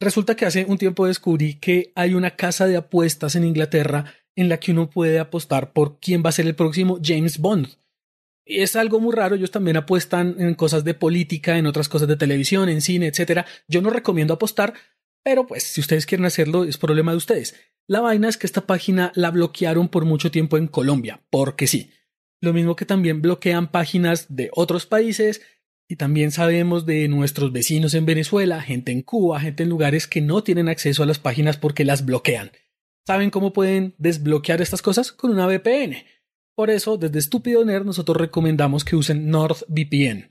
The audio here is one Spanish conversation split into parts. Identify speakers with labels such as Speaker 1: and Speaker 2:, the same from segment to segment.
Speaker 1: Resulta que hace un tiempo descubrí que hay una casa de apuestas en Inglaterra en la que uno puede apostar por quién va a ser el próximo James Bond. Y es algo muy raro, ellos también apuestan en cosas de política, en otras cosas de televisión, en cine, etc. Yo no recomiendo apostar, pero pues si ustedes quieren hacerlo es problema de ustedes. La vaina es que esta página la bloquearon por mucho tiempo en Colombia, porque sí. Lo mismo que también bloquean páginas de otros países, y también sabemos de nuestros vecinos en Venezuela, gente en Cuba, gente en lugares que no tienen acceso a las páginas porque las bloquean. ¿Saben cómo pueden desbloquear estas cosas? Con una VPN. Por eso, desde Estúpido Nerd, nosotros recomendamos que usen NordVPN.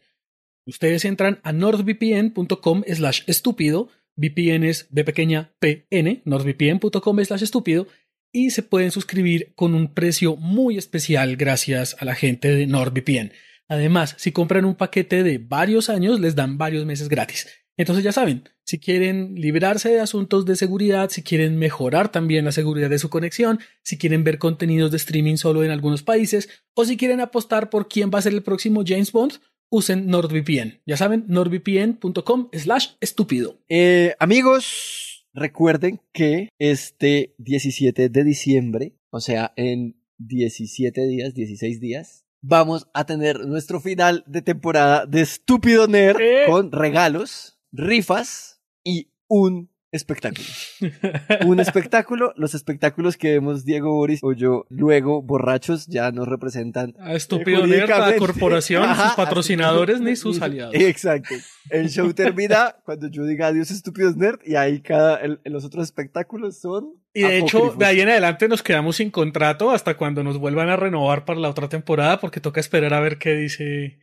Speaker 1: Ustedes entran a nordvpn.com slash estúpido, VPN es B pequeña PN, nordvpn.com slash estúpido, y se pueden suscribir con un precio muy especial gracias a la gente de NordVPN. Además, si compran un paquete de varios años, les dan varios meses gratis. Entonces ya saben, si quieren librarse de asuntos de seguridad, si quieren mejorar también la seguridad de su conexión, si quieren ver contenidos de streaming solo en algunos países, o si quieren apostar por quién va a ser el próximo James Bond, usen NordVPN. Ya saben, nordvpn.com slash estúpido.
Speaker 2: Eh, amigos, recuerden que este 17 de diciembre, o sea, en 17 días, 16 días, vamos a tener nuestro final de temporada de Estúpido Nerd eh. con regalos, rifas y un espectáculo. Un espectáculo, los espectáculos que vemos Diego Boris o yo luego borrachos ya no representan a estúpido nerd, a la corporación, a sus patrocinadores ni sus aliados. Exacto. El show termina cuando yo diga adiós estúpidos nerd y ahí cada los otros espectáculos son y de hecho, de ahí
Speaker 1: en adelante nos quedamos sin contrato hasta cuando nos vuelvan a renovar para la otra temporada, porque toca esperar a ver qué dice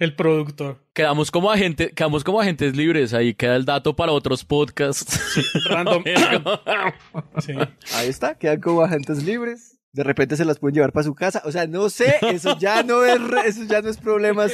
Speaker 2: el productor.
Speaker 3: Quedamos como agente, quedamos como agentes libres. Ahí queda el dato para otros
Speaker 2: podcasts. random. Ahí está, quedan como agentes libres. De repente se las pueden llevar para su casa. O sea, no sé, eso ya no es, eso ya no es problema,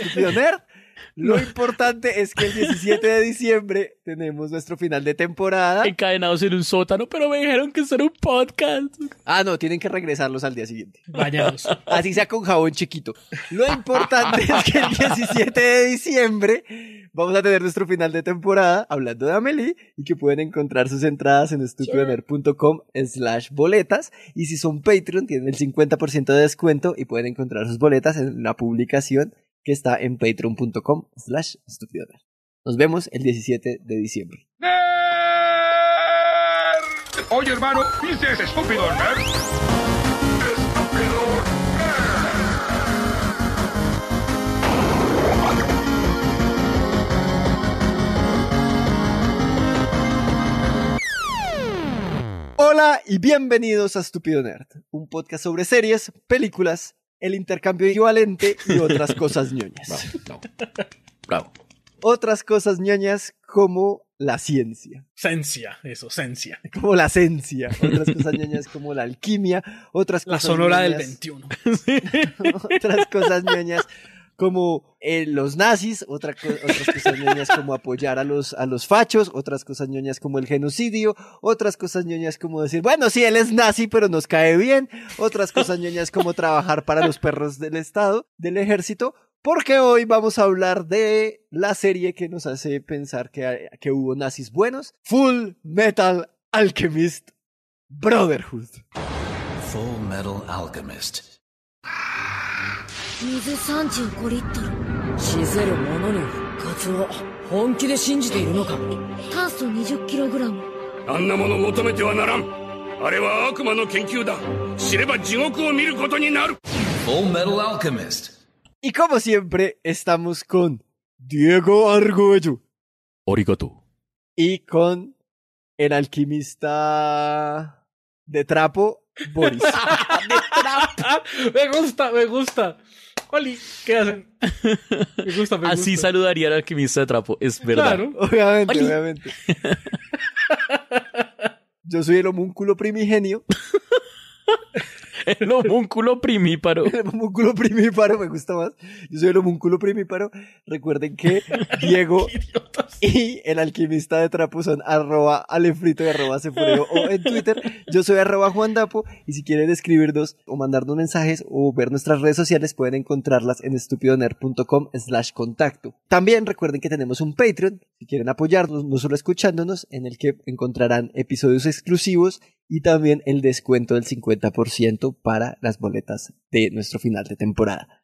Speaker 2: lo importante es que el 17 de diciembre tenemos nuestro final de temporada. Encadenados en un sótano, pero me dijeron que son un podcast. Ah, no, tienen que regresarlos al día siguiente. Bañados. Así sea con jabón chiquito. Lo importante es que el 17 de diciembre vamos a tener nuestro final de temporada hablando de Amelie y que pueden encontrar sus entradas en En slash boletas. Y si son Patreon, tienen el 50% de descuento y pueden encontrar sus boletas en la publicación que está en patreon.com slash Nos vemos el 17 de diciembre. Oye, hermano, Hola y bienvenidos a Estúpido Nerd, un podcast sobre series, películas el intercambio equivalente y otras cosas ñoñas. Bravo, Otras cosas ñoñas como la ciencia.
Speaker 1: Ciencia, eso, ciencia.
Speaker 2: Como la ciencia. Otras cosas ñoñas como la alquimia. Otras la sonora del 21. otras cosas ñoñas como eh, los nazis, otras cosas ñoñas como apoyar a los, fachos, otras cosas ñoñas como el genocidio, otras cosas ñoñas como decir, bueno, sí, él es nazi, pero nos cae bien, otras cosas ñoñas como trabajar para los perros del Estado, del ejército, porque hoy vamos a hablar de la serie que nos hace pensar que, que hubo nazis buenos, Full Metal Alchemist Brotherhood. Full Metal Alchemist. 水35リットル
Speaker 1: 死ぜる者に復活を本気で信じているのか
Speaker 2: 炭素 20kg あんなもの求めてはな
Speaker 1: らん
Speaker 3: あれは悪魔の研究だ知れば
Speaker 2: 地獄を見ることになる Full Metal Alchemist Y como siempre estamos con Diego Argüello
Speaker 3: Origato
Speaker 2: Y con el alquimista de trapo Boris. de trapo. Me gusta, me gusta. ¿qué hacen? Me gusta, Así
Speaker 3: saludaría al alquimista de trapo, es verdad. Claro,
Speaker 2: obviamente, obviamente. Yo soy el homúnculo primigenio. el homúnculo primíparo. El homúnculo primíparo me gusta más. Yo soy el homúnculo primíparo. Recuerden que Diego y el alquimista de trapo son arroba alefrito y arroba o en Twitter. Yo soy arroba Juan y si quieren escribirnos o mandarnos mensajes o ver nuestras redes sociales pueden encontrarlas en estupidoner.com slash contacto. También recuerden que tenemos un Patreon si quieren apoyarnos, no solo escuchándonos, en el que encontrarán episodios exclusivos y también el descuento del 50% para las boletas de nuestro final de temporada.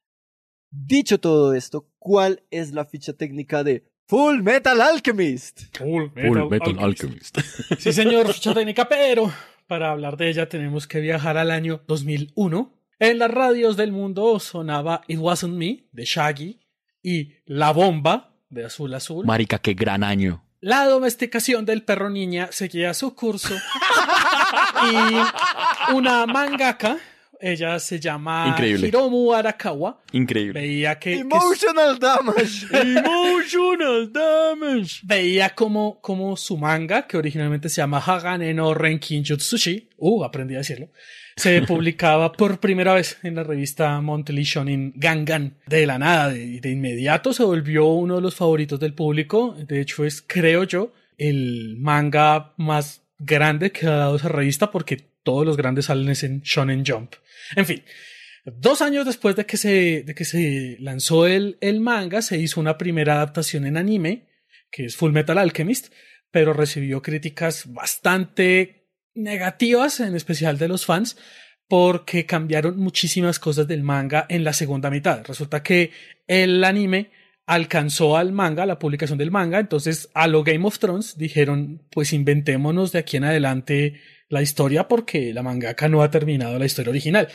Speaker 2: Dicho todo esto, ¿cuál es la ficha técnica de Full Metal Alchemist? Full Metal, Alchemist. Sí, señor, ficha técnica, pero
Speaker 1: para hablar de ella tenemos que viajar al año 2001. En las radios del mundo sonaba It Wasn't Me de Shaggy y La
Speaker 3: Bomba
Speaker 1: de Azul Azul. Marica,
Speaker 3: qué gran año.
Speaker 1: La domesticación del perro niña seguía su curso. y una mangaka. Ella se llama Hiromu Arakawa. Increíble. Veía que. Emotional damage. Emotional damage. Veía como, como su manga, que originalmente se llama Hagan no Renkin Jutsushi. Uh, aprendí a decirlo. Se publicaba por primera vez en la revista Monthly Shonen Gangan. De la nada, de, de inmediato se volvió uno de los favoritos del público. De hecho, es, creo yo, el manga más grande que ha dado esa revista porque todos los grandes salen en Shonen Jump. En fin, dos años después de que se, de que se lanzó el, el manga, se hizo una primera adaptación en anime, que es Full Metal Alchemist, pero recibió críticas bastante negativas, en especial de los fans, porque cambiaron muchísimas cosas del manga en la segunda mitad. Resulta que el anime alcanzó al manga, la publicación del manga, entonces a lo Game of Thrones dijeron, pues inventémonos de aquí en adelante la historia porque la mangaka no ha terminado la historia original.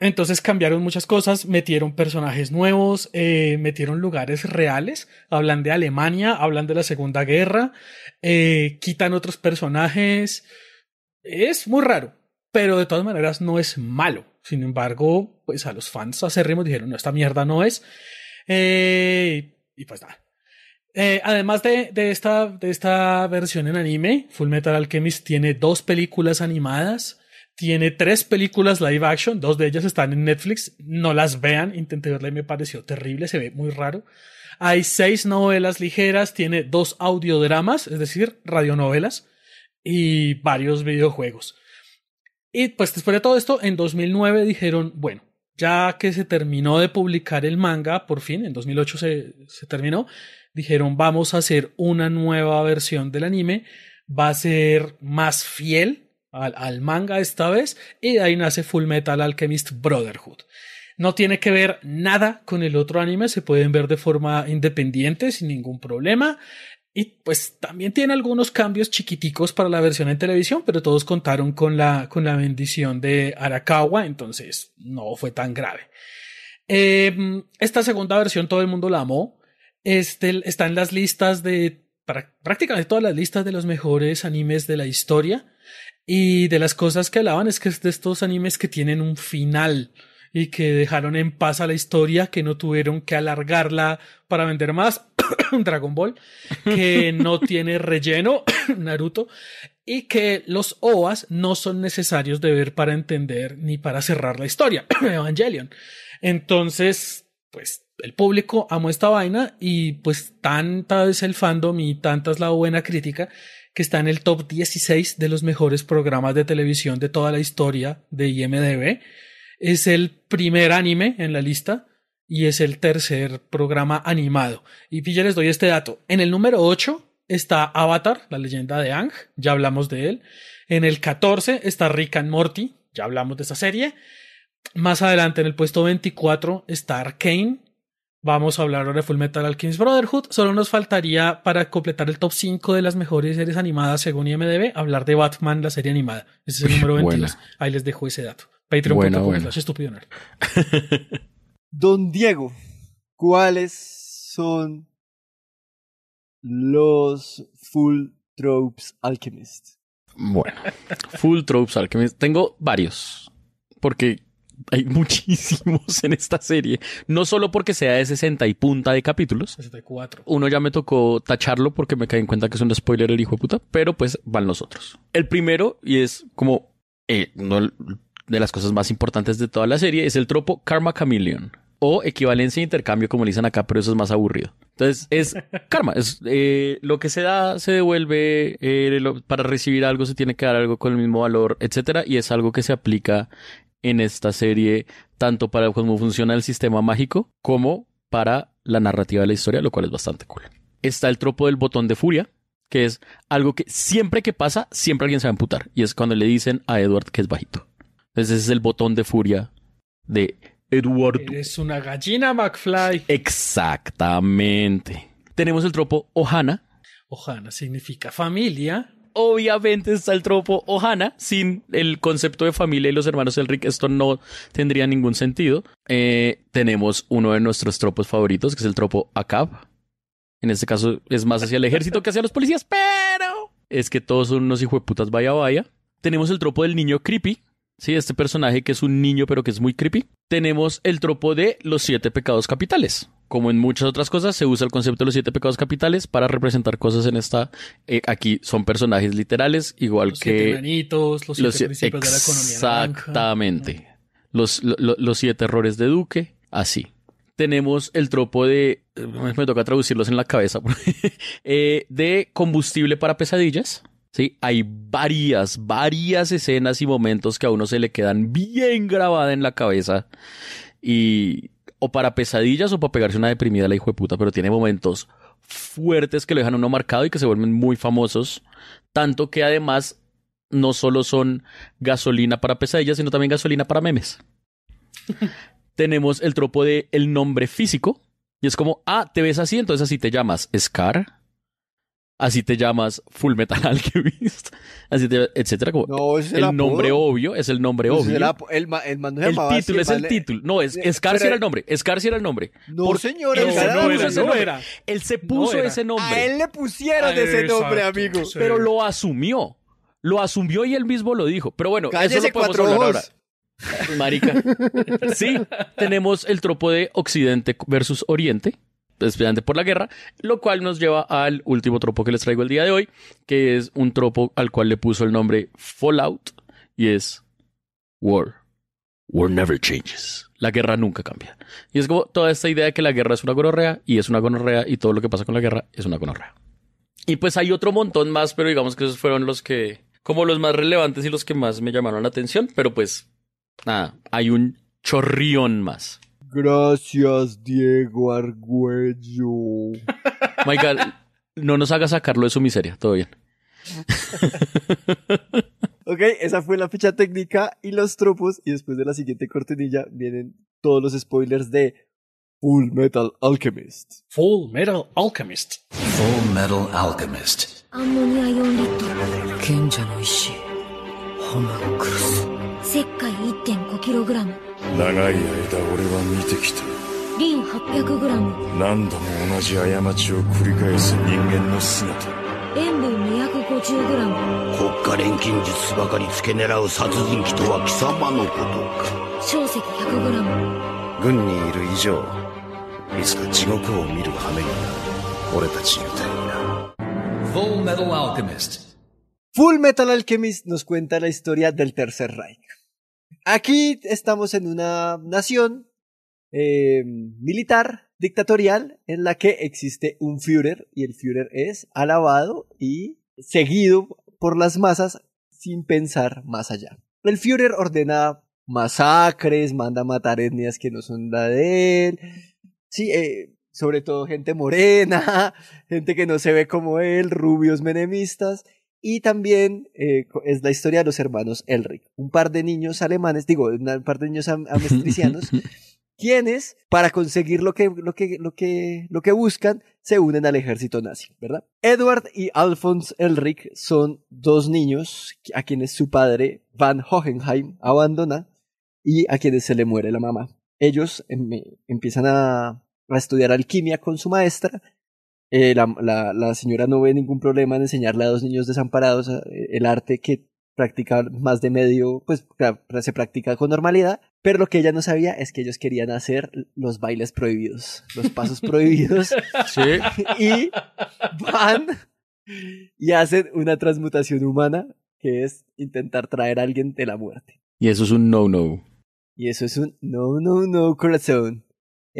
Speaker 1: Entonces cambiaron muchas cosas, metieron personajes nuevos, eh, metieron lugares reales, hablan de Alemania, hablan de la Segunda Guerra, eh, quitan otros personajes. Es muy raro, pero de todas maneras no es malo. Sin embargo, pues a los fans acérrimos dijeron, no, esta mierda no es. Eh, y pues nada. Eh, además de, esta, de esta versión en anime, Full Metal Alchemist tiene dos películas animadas, tiene tres películas live action, dos de ellas están en Netflix, no las vean, intenté verla y me pareció terrible, se ve muy raro. Hay seis novelas ligeras, tiene dos audiodramas, es decir, radionovelas, y varios videojuegos. Y pues después de todo esto, en 2009 dijeron, bueno, ya que se terminó de publicar el manga, por fin, en 2008 se, terminó, dijeron vamos a hacer una nueva versión del anime, va a ser más fiel al, al, manga esta vez, y ahí nace Full Metal Alchemist Brotherhood. No tiene que ver nada con el otro anime, se pueden ver de forma independiente sin ningún problema. Y pues también tiene algunos cambios chiquiticos para la versión en televisión, pero todos contaron con la, con la bendición de Arakawa, entonces no fue tan grave. Em, esta segunda versión todo el mundo la amó. Este, está en las listas de prácticamente todas las listas de los mejores animes de la historia. Y de las cosas que alaban es que es de estos animes que tienen un final y que dejaron en paz a la historia, que no tuvieron que alargarla para vender más, Dragon Ball, que no tiene relleno, Naruto, y que los OAs no son necesarios de ver para entender ni para cerrar la historia, Evangelion. Entonces, pues el público amó esta vaina y pues tanta es el fandom y tanta es la buena crítica que está en el top 16 de los mejores programas de televisión de toda la historia de IMDB es el primer anime en la lista y es el tercer programa animado. Y ya les doy este dato. En el número 8 está Avatar, la leyenda de Ang, ya hablamos de él. En el 14 está Rick and Morty, ya hablamos de esa serie. Más adelante, en el puesto 24, está Arkane. Vamos a hablar ahora de Full Metal Alchemist Brotherhood. Solo nos faltaría, para completar el top 5 de las mejores series animadas según IMDb, hablar de Batman, la serie animada. Ese es el número 22. Ahí les dejo ese dato. Patreon.com bueno, bueno. estúpido
Speaker 2: Don Diego, ¿cuáles son los Full Tropes Alchemist? Bueno,
Speaker 3: Full Tropes Alchemist. Tengo varios, porque hay muchísimos en esta serie. No solo porque sea de 60 y punta de capítulos.
Speaker 1: 64.
Speaker 3: Uno ya me tocó tacharlo porque me caí en cuenta que es un spoiler el hijo de puta, pero pues van los otros. El primero, y es como eh, no, de las cosas más importantes de toda la serie es el tropo Karma Chameleon o equivalencia e intercambio, como le dicen acá, pero eso es más aburrido. Entonces, es karma. Es, eh, lo que se da se devuelve. Eh, para recibir algo se tiene que dar algo con el mismo valor, etcétera. Y es algo que se aplica en esta serie, tanto para cómo funciona el sistema mágico, como para la narrativa de la historia, lo cual es bastante cool. Está el tropo del botón de furia, que es algo que siempre que pasa, siempre alguien se va a amputar. Y es cuando le dicen a Edward que es bajito. Ese es el botón de furia de Edward. Es una gallina, McFly. Exactamente. Tenemos el tropo Ohana.
Speaker 1: Ohana significa familia.
Speaker 3: Obviamente está el tropo Ohana. Sin el concepto de familia y los hermanos Elric, esto no tendría ningún sentido. Eh, tenemos uno de nuestros tropos favoritos, que es el tropo Akab. En este caso es más hacia el ejército que hacia los policías, pero es que todos son unos putas vaya vaya. Tenemos el tropo del niño creepy, Sí, este personaje que es un niño pero que es muy creepy. Tenemos el tropo de los siete pecados capitales. Como en muchas otras cosas, se usa el concepto de los siete pecados capitales para representar cosas en esta. Eh, aquí son personajes literales, igual los que. Siete manitos, los siete los principios de la economía. Exactamente. Los, los siete errores de Duque, así tenemos el tropo de. Eh, me toca traducirlos en la cabeza. Eh, de combustible para pesadillas. ¿sí? Hay varias, varias escenas y momentos que a uno se le quedan bien grabada en la cabeza y o para pesadillas o para pegarse una deprimida la hijo de puta, pero tiene momentos fuertes que lo dejan uno marcado y que se vuelven muy famosos, tanto que además no solo son gasolina para pesadillas, sino también gasolina para memes. Tenemos el tropo de el nombre físico y es como, ah, te ves así, entonces así te llamas Scar, así te llamas Full Metal Alchemist, así te, etcétera. Como,
Speaker 2: no, ¿es el, nombre obvio es el nombre obvio. El, título es el título. No, es, eh, era el
Speaker 3: nombre. Scarcy era el nombre.
Speaker 2: No, señor, él, se no él se puso ese nombre. A él le pusieron ese nombre, amigos, amigo. Pero
Speaker 3: lo asumió. Lo asumió y él mismo lo dijo. Pero bueno, eso lo podemos hablar ahora. Marica. sí, tenemos el tropo de Occidente versus Oriente especialmente por la guerra, lo cual nos lleva al último tropo que les traigo el día de hoy, que es un tropo al cual le puso el nombre Fallout y es War. War never changes. La guerra nunca cambia. Y es como toda esta idea de que la guerra es una gonorrea y es una gonorrea y todo lo que pasa con la guerra es una gonorrea. Y pues hay otro montón más, pero digamos que esos fueron los que, como los más relevantes y los que más me llamaron la atención, pero pues nada, hay un chorrión más.
Speaker 2: Gracias, Diego Argüello.
Speaker 3: Michael, no nos hagas sacarlo de su miseria, todo bien.
Speaker 2: ok, esa fue la ficha técnica y los tropos. Y después de la siguiente cortinilla vienen todos los spoilers de Full Metal Alchemist.
Speaker 1: Full Metal Alchemist. Full Metal Alchemist. Kenja no
Speaker 2: Ishi. 15 kilogramos. 長い間俺は見てきたリン 800g 何度も同じ過ちを繰り返す人間の姿
Speaker 1: 塩分 250g
Speaker 3: 国家錬金術ばかり付け狙う殺人鬼とは貴様のこと
Speaker 1: か硝石 100g
Speaker 2: 軍にいる以上いつか地獄を見る羽目になる俺たちみたいな Full Metal Alchemist Full Metal Alchemist nos cuenta la historia del Tercer Reich Aquí estamos en una nación eh, militar, dictatorial, en la que existe un Führer y el Führer es alabado y seguido por las masas sin pensar más allá. El Führer ordena masacres, manda matar etnias que no son la de él. Eh, sobre todo gente morena, gente que no se ve como él, rubios menemistas, y también eh, es la historia de los hermanos Elric, un par de niños alemanes, digo, un par de niños quienes, para conseguir lo que, lo, que, lo, que, lo que buscan, se unen al ejército nazi, ¿verdad? Edward y Alphonse Elric son dos niños a quienes su padre, Van Hohenheim, abandona y a quienes se le muere la mamá. Ellos em, eh, empiezan a, a estudiar alquimia con su maestra eh, la, señora no ve ningún problema en enseñarle a dos niños desamparados eh, el arte que practica más de medio, pues se practica con normalidad, pero lo que ella no sabía es que ellos querían hacer los bailes prohibidos, los pasos prohibidos, sí. y van y hacen una transmutación humana que es intentar traer a alguien de la muerte.
Speaker 3: Y eso es un no-no.
Speaker 2: Y eso es un no-no-no corazón.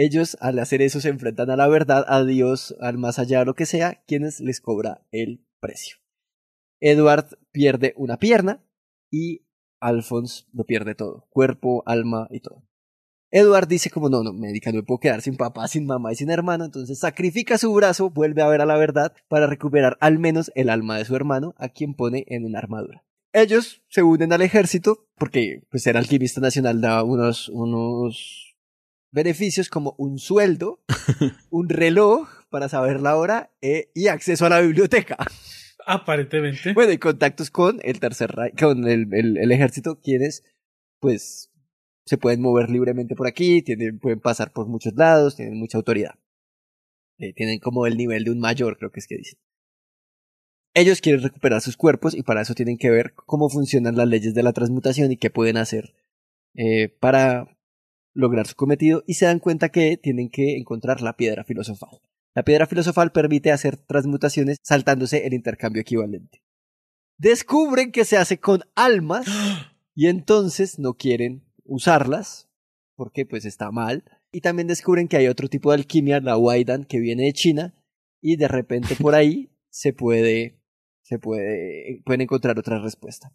Speaker 2: Ellos, al hacer eso, se enfrentan a la verdad, a Dios, al más allá, lo que sea, quienes les cobra el precio. Edward pierde una pierna y Alphonse lo pierde todo, cuerpo, alma y todo. Edward dice como no, no, médica, no me puedo quedar sin papá, sin mamá y sin hermano, entonces sacrifica su brazo, vuelve a ver a la verdad para recuperar al menos el alma de su hermano, a quien pone en una armadura. Ellos se unen al ejército porque pues el alquimista nacional, da unos, unos beneficios como un sueldo, un reloj para saber la hora eh, y acceso a la biblioteca. Aparentemente. Bueno, y contactos con el tercer con el, ejército, quienes pues se pueden mover libremente por aquí, tienen, pueden pasar por muchos lados, tienen mucha autoridad. Eh, tienen como el nivel de un mayor, creo que es que dicen. Ellos quieren recuperar sus cuerpos y para eso tienen que ver cómo funcionan las leyes de la transmutación y qué pueden hacer eh, para lograr su cometido y se dan cuenta que tienen que encontrar la piedra filosofal. La piedra filosofal permite hacer transmutaciones saltándose el intercambio equivalente. Descubren que se hace con almas y entonces no quieren usarlas porque pues está mal. Y también descubren que hay otro tipo de alquimia, la Waidan, que viene de China y de repente por ahí se puede, se puede, pueden encontrar otra respuesta.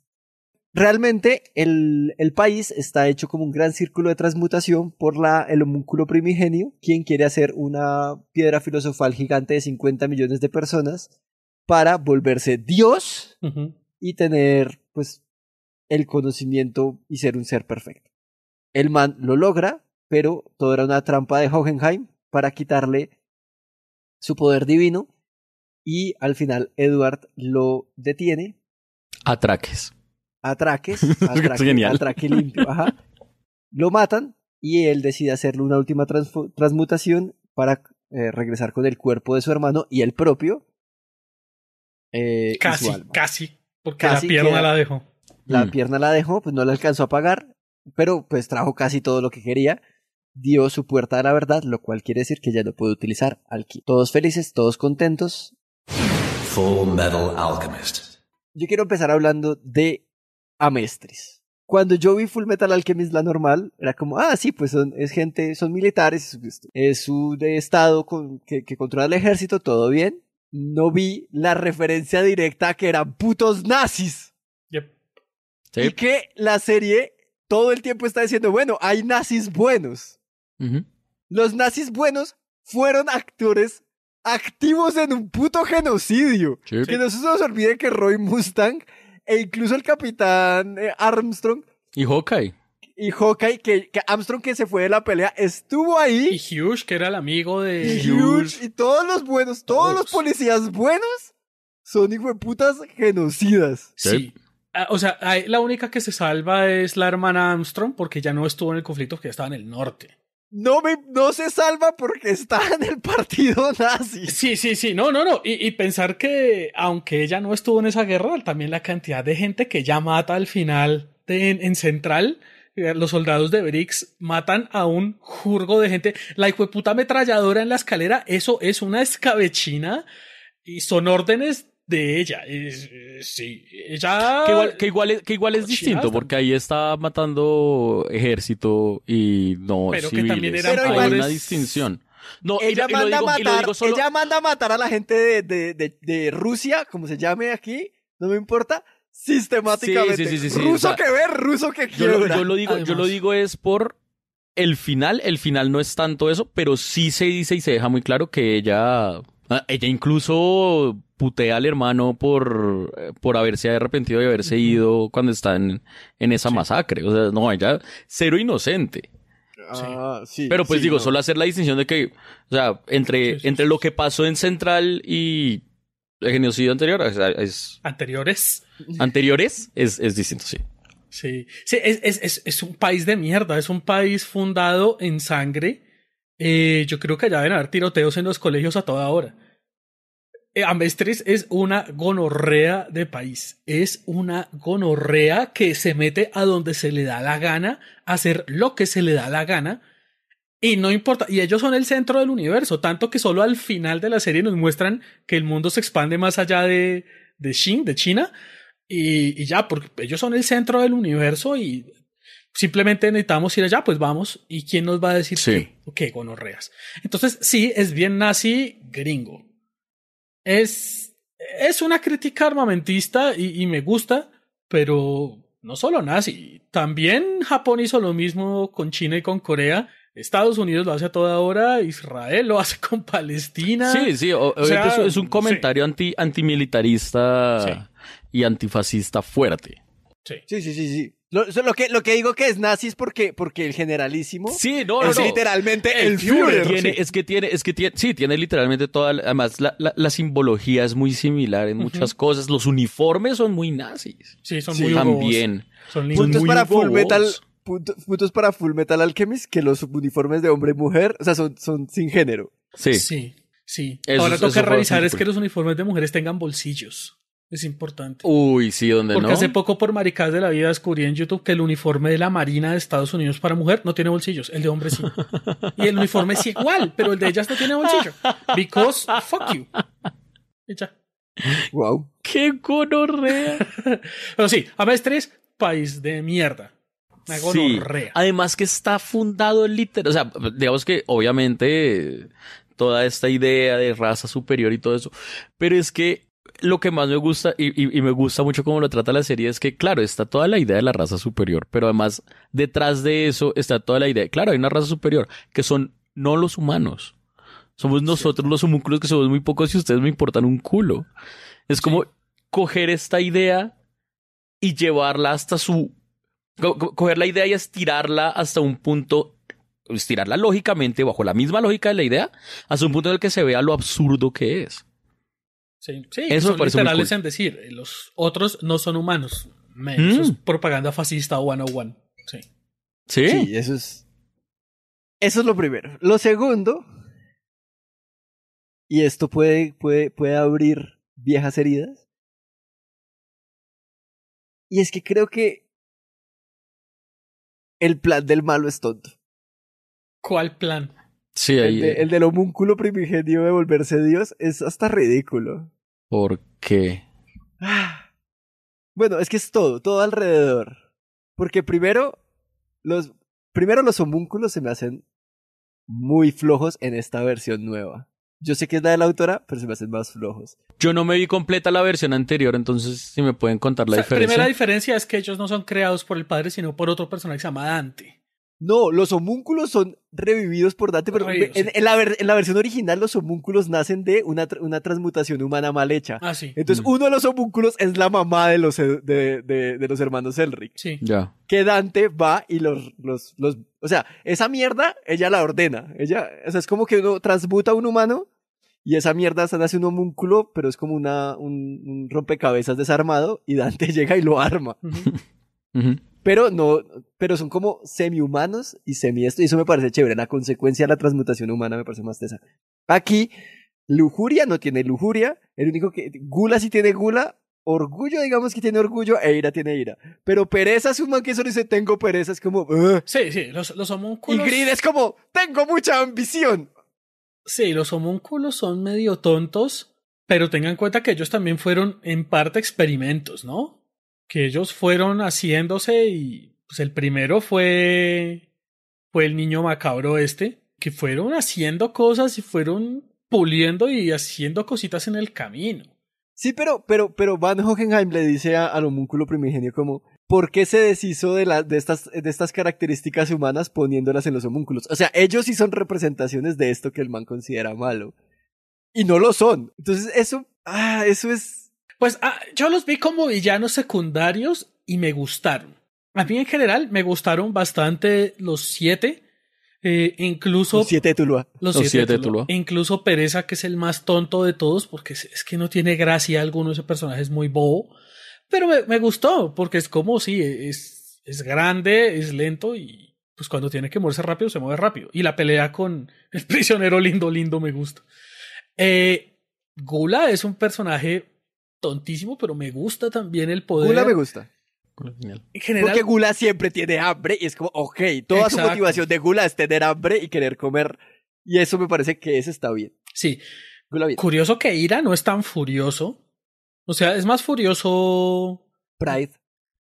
Speaker 2: Realmente el, país está hecho como un gran círculo de transmutación por la, el homúnculo primigenio, quien quiere hacer una piedra filosofal gigante de 50 millones de personas para volverse Dios y tener pues el conocimiento y ser un ser perfecto. El man lo logra, pero todo era una trampa de Hohenheim para quitarle su poder divino y al final Edward lo detiene.
Speaker 3: Atraques
Speaker 2: atraques, atraque, limpio, Lo matan y él decide hacerle una última transmutación para eh, regresar con el cuerpo de su hermano y el propio. Eh, casi,
Speaker 1: casi, porque la pierna la dejó.
Speaker 2: La mm. pierna la dejó, pues no la alcanzó a pagar, pero pues trajo casi todo lo que quería. Dio su puerta a la verdad, lo cual quiere decir que ya lo puede utilizar Todos felices, todos contentos. Full Metal Alchemist. Yo quiero empezar hablando de a Cuando yo vi Full Metal Alchemist, la normal, era como, ah, sí, pues son, es gente, son militares, es un estado con, que, controla el ejército, todo bien. No vi la referencia directa que eran putos nazis. Y que la serie todo el tiempo está diciendo, bueno, hay nazis buenos. Los nazis buenos fueron actores activos en un puto genocidio. Que no se nos olvide que Roy Mustang e incluso el capitán eh, Armstrong. Y Hawkeye. Y Hawkeye, que, Armstrong que se fue de la pelea, estuvo ahí. Y Hughes, que era el amigo de... Y Hughes, y todos los buenos, todos los policías buenos son hijo de putas genocidas. Sí.
Speaker 1: Ah, o sea, la única que se salva es la hermana Armstrong porque ya no estuvo en el conflicto, que ya estaba en el norte
Speaker 2: no, me, no se salva porque está en el partido
Speaker 1: nazi. Sí, sí, sí, no, no, no. Y, pensar que aunque ella no estuvo en esa guerra, también la cantidad de gente que ya mata al final en, Central, eh, los soldados de Brix matan a un jurgo de gente. La puta ametralladora en la escalera, eso es una escabechina y son órdenes de ella. Eh, sí,
Speaker 3: ella. Que igual, que igual es, pues, distinto, porque ahí está matando ejército y no pero Que también era Hay una pues, distinción.
Speaker 2: No, ella, manda a matar, ella manda a matar a la gente de, de, de, Rusia, como se llame aquí, no me importa, sistemáticamente. ruso que ver, ruso que quiero. Yo, yo lo digo, yo lo digo es por
Speaker 3: el final, el final no es tanto eso, pero sí se dice y se deja muy claro que ella Ah, ella incluso putea al hermano por, eh, por haberse arrepentido de haberse ido cuando está en, esa masacre. O sea, no, ella cero inocente. Ah, Pero pues digo, solo hacer la distinción de que, o sea, entre, entre lo que pasó en Central y el genocidio anterior, es...
Speaker 1: Anteriores. Anteriores
Speaker 3: es, distinto, sí.
Speaker 1: Sí, sí es, es, un país de mierda, es un país fundado en sangre eh, yo creo que allá a haber tiroteos en los colegios a toda hora. Eh, Amestris es una gonorrea de país. Es una gonorrea que se mete a donde se le da la gana, a hacer lo que se le da la gana. Y no importa, y ellos son el centro del universo, tanto que solo al final de la serie nos muestran que el mundo se expande más allá de, de de China, y, y ya, porque ellos son el centro del universo y simplemente necesitamos ir allá, pues vamos. ¿Y quién nos va a decir sí. qué? Ok, gonorreas. Entonces, sí, es bien nazi gringo. Es, es una crítica armamentista y, me gusta, pero no solo nazi. También Japón hizo lo mismo con China y con Corea. Estados Unidos lo hace a toda hora, Israel lo hace con Palestina.
Speaker 3: Sí, sí, es, un comentario anti antimilitarista y antifascista fuerte.
Speaker 2: sí, sí, sí, sí. Lo, que, lo que digo que es nazis porque, porque el generalísimo sí, no, es literalmente el, Führer.
Speaker 3: Es que tiene, es que tiene, tiene literalmente toda, además la, simbología es muy similar en muchas cosas. Los uniformes son muy nazis.
Speaker 2: Sí, son muy También. Son puntos para Full Metal, para Full Metal Alchemist, que los uniformes de hombre y mujer, o sea, son, son sin género. Sí. Sí, sí. Ahora toca revisar es que
Speaker 1: los uniformes de mujeres tengan bolsillos. Es importante.
Speaker 3: Uy, sí, donde no. Porque hace
Speaker 1: poco, por maricadas de la vida, descubrí en YouTube que el uniforme de la Marina de Estados Unidos para mujer no tiene bolsillos, el de hombre sí. y el uniforme es igual, pero el de ellas no tiene bolsillo. Because fuck you. Wow. ¡Qué gonorrea! pero sí, a Maestres, país de mierda.
Speaker 2: Una gonorrea.
Speaker 3: Además que está fundado literal. O sea, digamos que obviamente toda esta idea de raza superior y todo eso. Pero es que lo que más me gusta y, me gusta mucho cómo lo trata la serie es que, claro, está toda la idea de la raza superior, pero además detrás de eso está toda la idea, claro, hay una raza superior, que son no los humanos. Somos nosotros los homúnculos que somos muy pocos y ustedes me importan un culo. Es como coger esta idea y llevarla hasta su... coger la idea y estirarla hasta un punto estirarla lógicamente, bajo la misma lógica de la idea, hasta un punto en el que se vea lo absurdo que es.
Speaker 1: Sí, sí eso son literales en decir, eh, los otros no son humanos. Eso es mm. propaganda fascista 101. Sí.
Speaker 2: Sí. Sí, eso es. Eso es lo primero. Lo segundo, y esto puede, puede, puede abrir viejas heridas. Y es que creo que el plan del malo es tonto. ¿Cuál plan? Sí, eh. el, del homúnculo primigenio de volverse Dios es hasta ridículo.
Speaker 3: ¿Por qué?
Speaker 2: Bueno, es que es todo, todo alrededor. Porque primero, los, primero los homúnculos se me hacen muy flojos en esta versión nueva. Yo sé que es la de la autora, pero se me hacen más flojos.
Speaker 3: Yo no me vi completa la versión anterior, entonces si me pueden contar la diferencia. La primera
Speaker 1: diferencia es que ellos no son creados por el padre, sino por otro personaje que se llama Dante. No,
Speaker 2: los homúnculos son revividos por Dante, pero en, la versión original los homúnculos nacen de una, transmutación humana mal hecha. Ah, sí. Entonces, mm. uno de los homúnculos es la mamá de los, hermanos Elric. Sí. Ya. Que Dante va y los, O sea, esa mierda, ella la ordena. Ella, o sea, es como que uno transmuta a un humano y esa mierda se nace un homúnculo, pero es como una, un, rompecabezas desarmado y Dante llega y lo arma. pero no, pero son como semi-humanos y semi y eso me parece chévere. La consecuencia de la transmutación humana me parece más tesa. Aquí, lujuria no tiene lujuria, el único que, gula sí tiene gula, orgullo digamos que tiene orgullo, e ira tiene ira. Pero pereza es un que solo dice tengo pereza, es como... Sí, sí, los, los
Speaker 1: homúnculos... Y Grid
Speaker 2: es como, tengo mucha ambición. Sí, los homúnculos son
Speaker 1: medio tontos, pero tengan en cuenta que ellos también fueron en parte experimentos, ¿no? que ellos fueron haciéndose y pues el primero fue fue el niño macabro este que fueron haciendo cosas y fueron puliendo y haciendo cositas en el camino.
Speaker 2: Sí, pero pero pero Van Hohenheim le dice al homúnculo primigenio como ¿Por qué se deshizo de, de, estas, de estas características humanas poniéndolas en los homúnculos? O sea, ellos sí son representaciones de esto que el man considera malo. Y no lo son. Entonces, eso, ah, eso es, pues ah, yo los vi como villanos
Speaker 1: secundarios y me gustaron. A mí en general me gustaron bastante los siete. Eh, incluso. Los siete de Tuluá. Los, siete, de Tuluá. Incluso Pereza, que es el más tonto de todos, porque es, que no tiene gracia alguno. Ese personaje es muy bobo. Pero me, gustó, porque es como si es, es grande, es lento y pues cuando tiene que moverse rápido, se mueve rápido. Y la pelea con el prisionero lindo, lindo me gusta. Eh, Gula es un personaje tontísimo, pero me gusta también el poder.
Speaker 2: Gula me gusta. En general, Porque Gula siempre tiene hambre y es como, ok, toda su motivación de Gula es tener hambre y querer comer. Y eso me parece que ese está bien. Sí. Gula bien. Curioso que Ira no es tan furioso. O sea, es más furioso.
Speaker 1: Pride.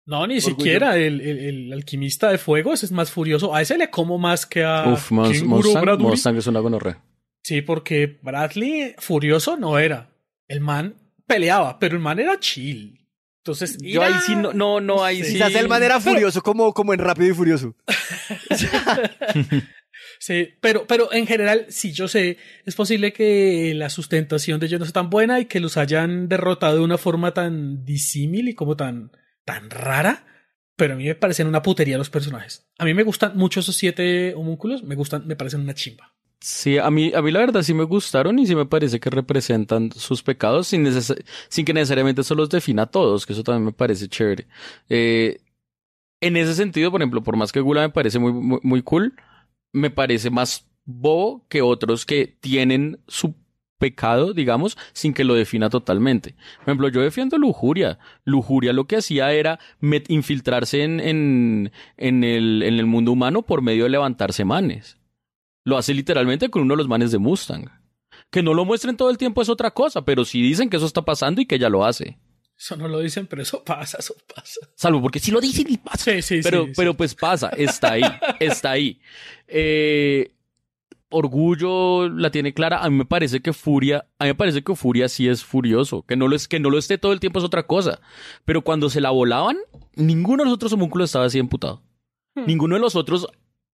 Speaker 1: No, ni siquiera. El, el, alquimista de fuego es más furioso. A ese le como más que a. Uf, es Sí, porque Bradley furioso no era. El man peleaba, pero el man era chill. Entonces, yo ahí sí, no, no, no ahí sí. el man era furioso,
Speaker 2: como, como en Rápido y Furioso.
Speaker 1: sí, pero, pero en general, sí, yo sé, es posible que la sustentación de ellos no sea tan buena y que los hayan derrotado de una forma tan disímil y como tan, tan rara pero a mí me parecen una putería los personajes. A mí me gustan mucho esos siete homúnculos, me gustan, me parecen una chimba.
Speaker 3: Sí, a mí, a mí la verdad sí me gustaron y sí me parece que representan sus pecados sin, que necesariamente eso los defina a todos, que eso también me parece chévere. Eh, en ese sentido, por ejemplo, por más que Gula me parece muy, muy, cool, me parece más bobo que otros que tienen su pecado, digamos, sin que lo defina totalmente. Por ejemplo, yo defiendo lujuria. Lujuria lo que hacía era infiltrarse en, en, el, en el mundo humano por medio de levantarse manes. Lo hace literalmente con uno de los manes de Mustang. Que no lo muestren todo el tiempo es otra cosa, pero si dicen que eso está pasando y que ella lo hace.
Speaker 1: Eso no lo dicen, pero eso pasa,
Speaker 3: eso pasa. Salvo porque si lo dicen y pasa. Sí, sí, pero, pero pues pasa, está ahí, está ahí. Eh, orgullo la tiene clara. A mí me parece que Furia, a mí me parece que Furia sí es furioso. Que no lo, es, que no lo esté todo el tiempo es otra cosa. Pero cuando se la volaban, ninguno de los otros homúnculos estaba así emputado. Hmm. Ninguno de los otros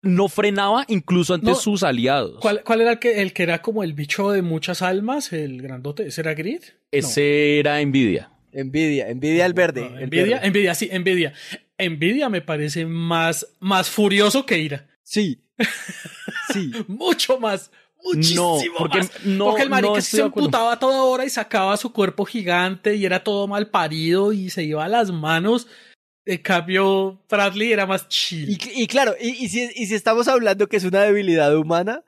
Speaker 3: no frenaba incluso ante sus aliados. ¿cuál, era el que, era como el bicho de muchas almas,
Speaker 1: el grandote? ¿Ese era Grid?
Speaker 3: Ese era Envidia. Envidia, Envidia el verde. Envidia,
Speaker 1: sí, Envidia. Envidia me parece más, más furioso que Ira. Sí. sí. Mucho más.
Speaker 2: Muchísimo no, porque, más. No, porque el marica se emputaba
Speaker 1: toda hora y sacaba su cuerpo gigante y era todo mal parido y se iba a las manos. En cambio, Bradley era más chill.
Speaker 2: Y, claro, y, si, estamos hablando que es una debilidad humana,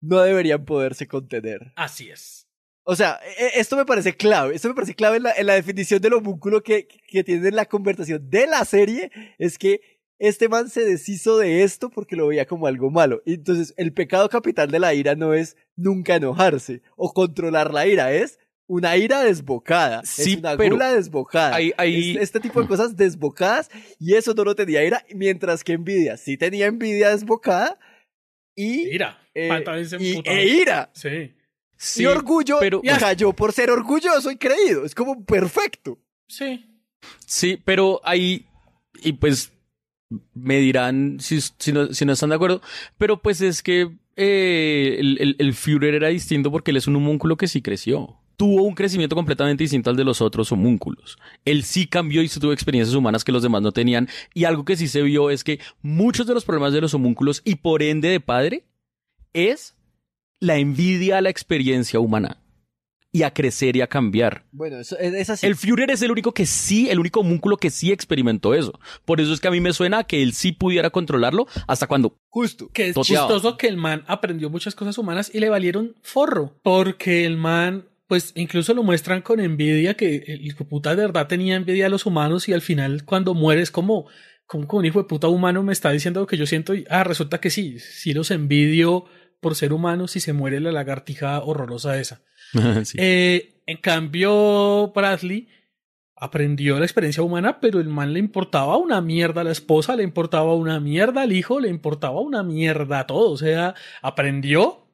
Speaker 2: no deberían poderse contener.
Speaker 1: Así es.
Speaker 2: O sea, e, esto me parece clave. Esto me parece clave en la, definición del homúnculo que, que tiene la conversación de la serie. Es que este man se deshizo de esto porque lo veía como algo malo. Entonces, el pecado capital de la ira no es nunca enojarse o controlar la ira, es una ira desbocada. Sí, es una desbocada. Hay, este tipo de cosas desbocadas. Y eso no lo tenía ira. Mientras que envidia sí tenía envidia desbocada. Y. Ira.
Speaker 1: Eh, e ira. Sí.
Speaker 2: sí y orgullo. Cayó por ser orgulloso y creído. Es como perfecto. Sí. Sí,
Speaker 3: pero ahí. Y pues. Me dirán si, si, no, si no están de acuerdo. Pero pues es que. Eh, el, el, el Führer era distinto porque él es un homúnculo que sí creció tuvo un crecimiento completamente distinto al de los otros homúnculos. Él sí cambió y tuvo experiencias humanas que los demás no tenían. Y algo que sí se vio es que muchos de los problemas de los homúnculos y por ende de padre es la envidia a la experiencia humana y a crecer y a cambiar.
Speaker 2: Bueno, eso es así. El
Speaker 3: Führer es el único que sí, el único homúnculo que sí experimentó eso. Por eso es que a mí me suena que él sí pudiera controlarlo hasta cuando. Justo. Que es chistoso
Speaker 1: que el man aprendió muchas cosas humanas y le valieron forro. Porque el man pues, incluso lo muestran con envidia, que el hijo puta de verdad tenía envidia a los humanos y al final cuando mueres como, como, un hijo de puta humano me está diciendo que yo siento y ah, resulta que sí, sí los envidio por ser humanos y se muere la lagartija horrorosa esa. Eh, en cambio, Bradley aprendió la experiencia humana, pero el man le importaba una mierda a la esposa, le importaba una mierda al hijo, le importaba una mierda a todo. O sea, aprendió,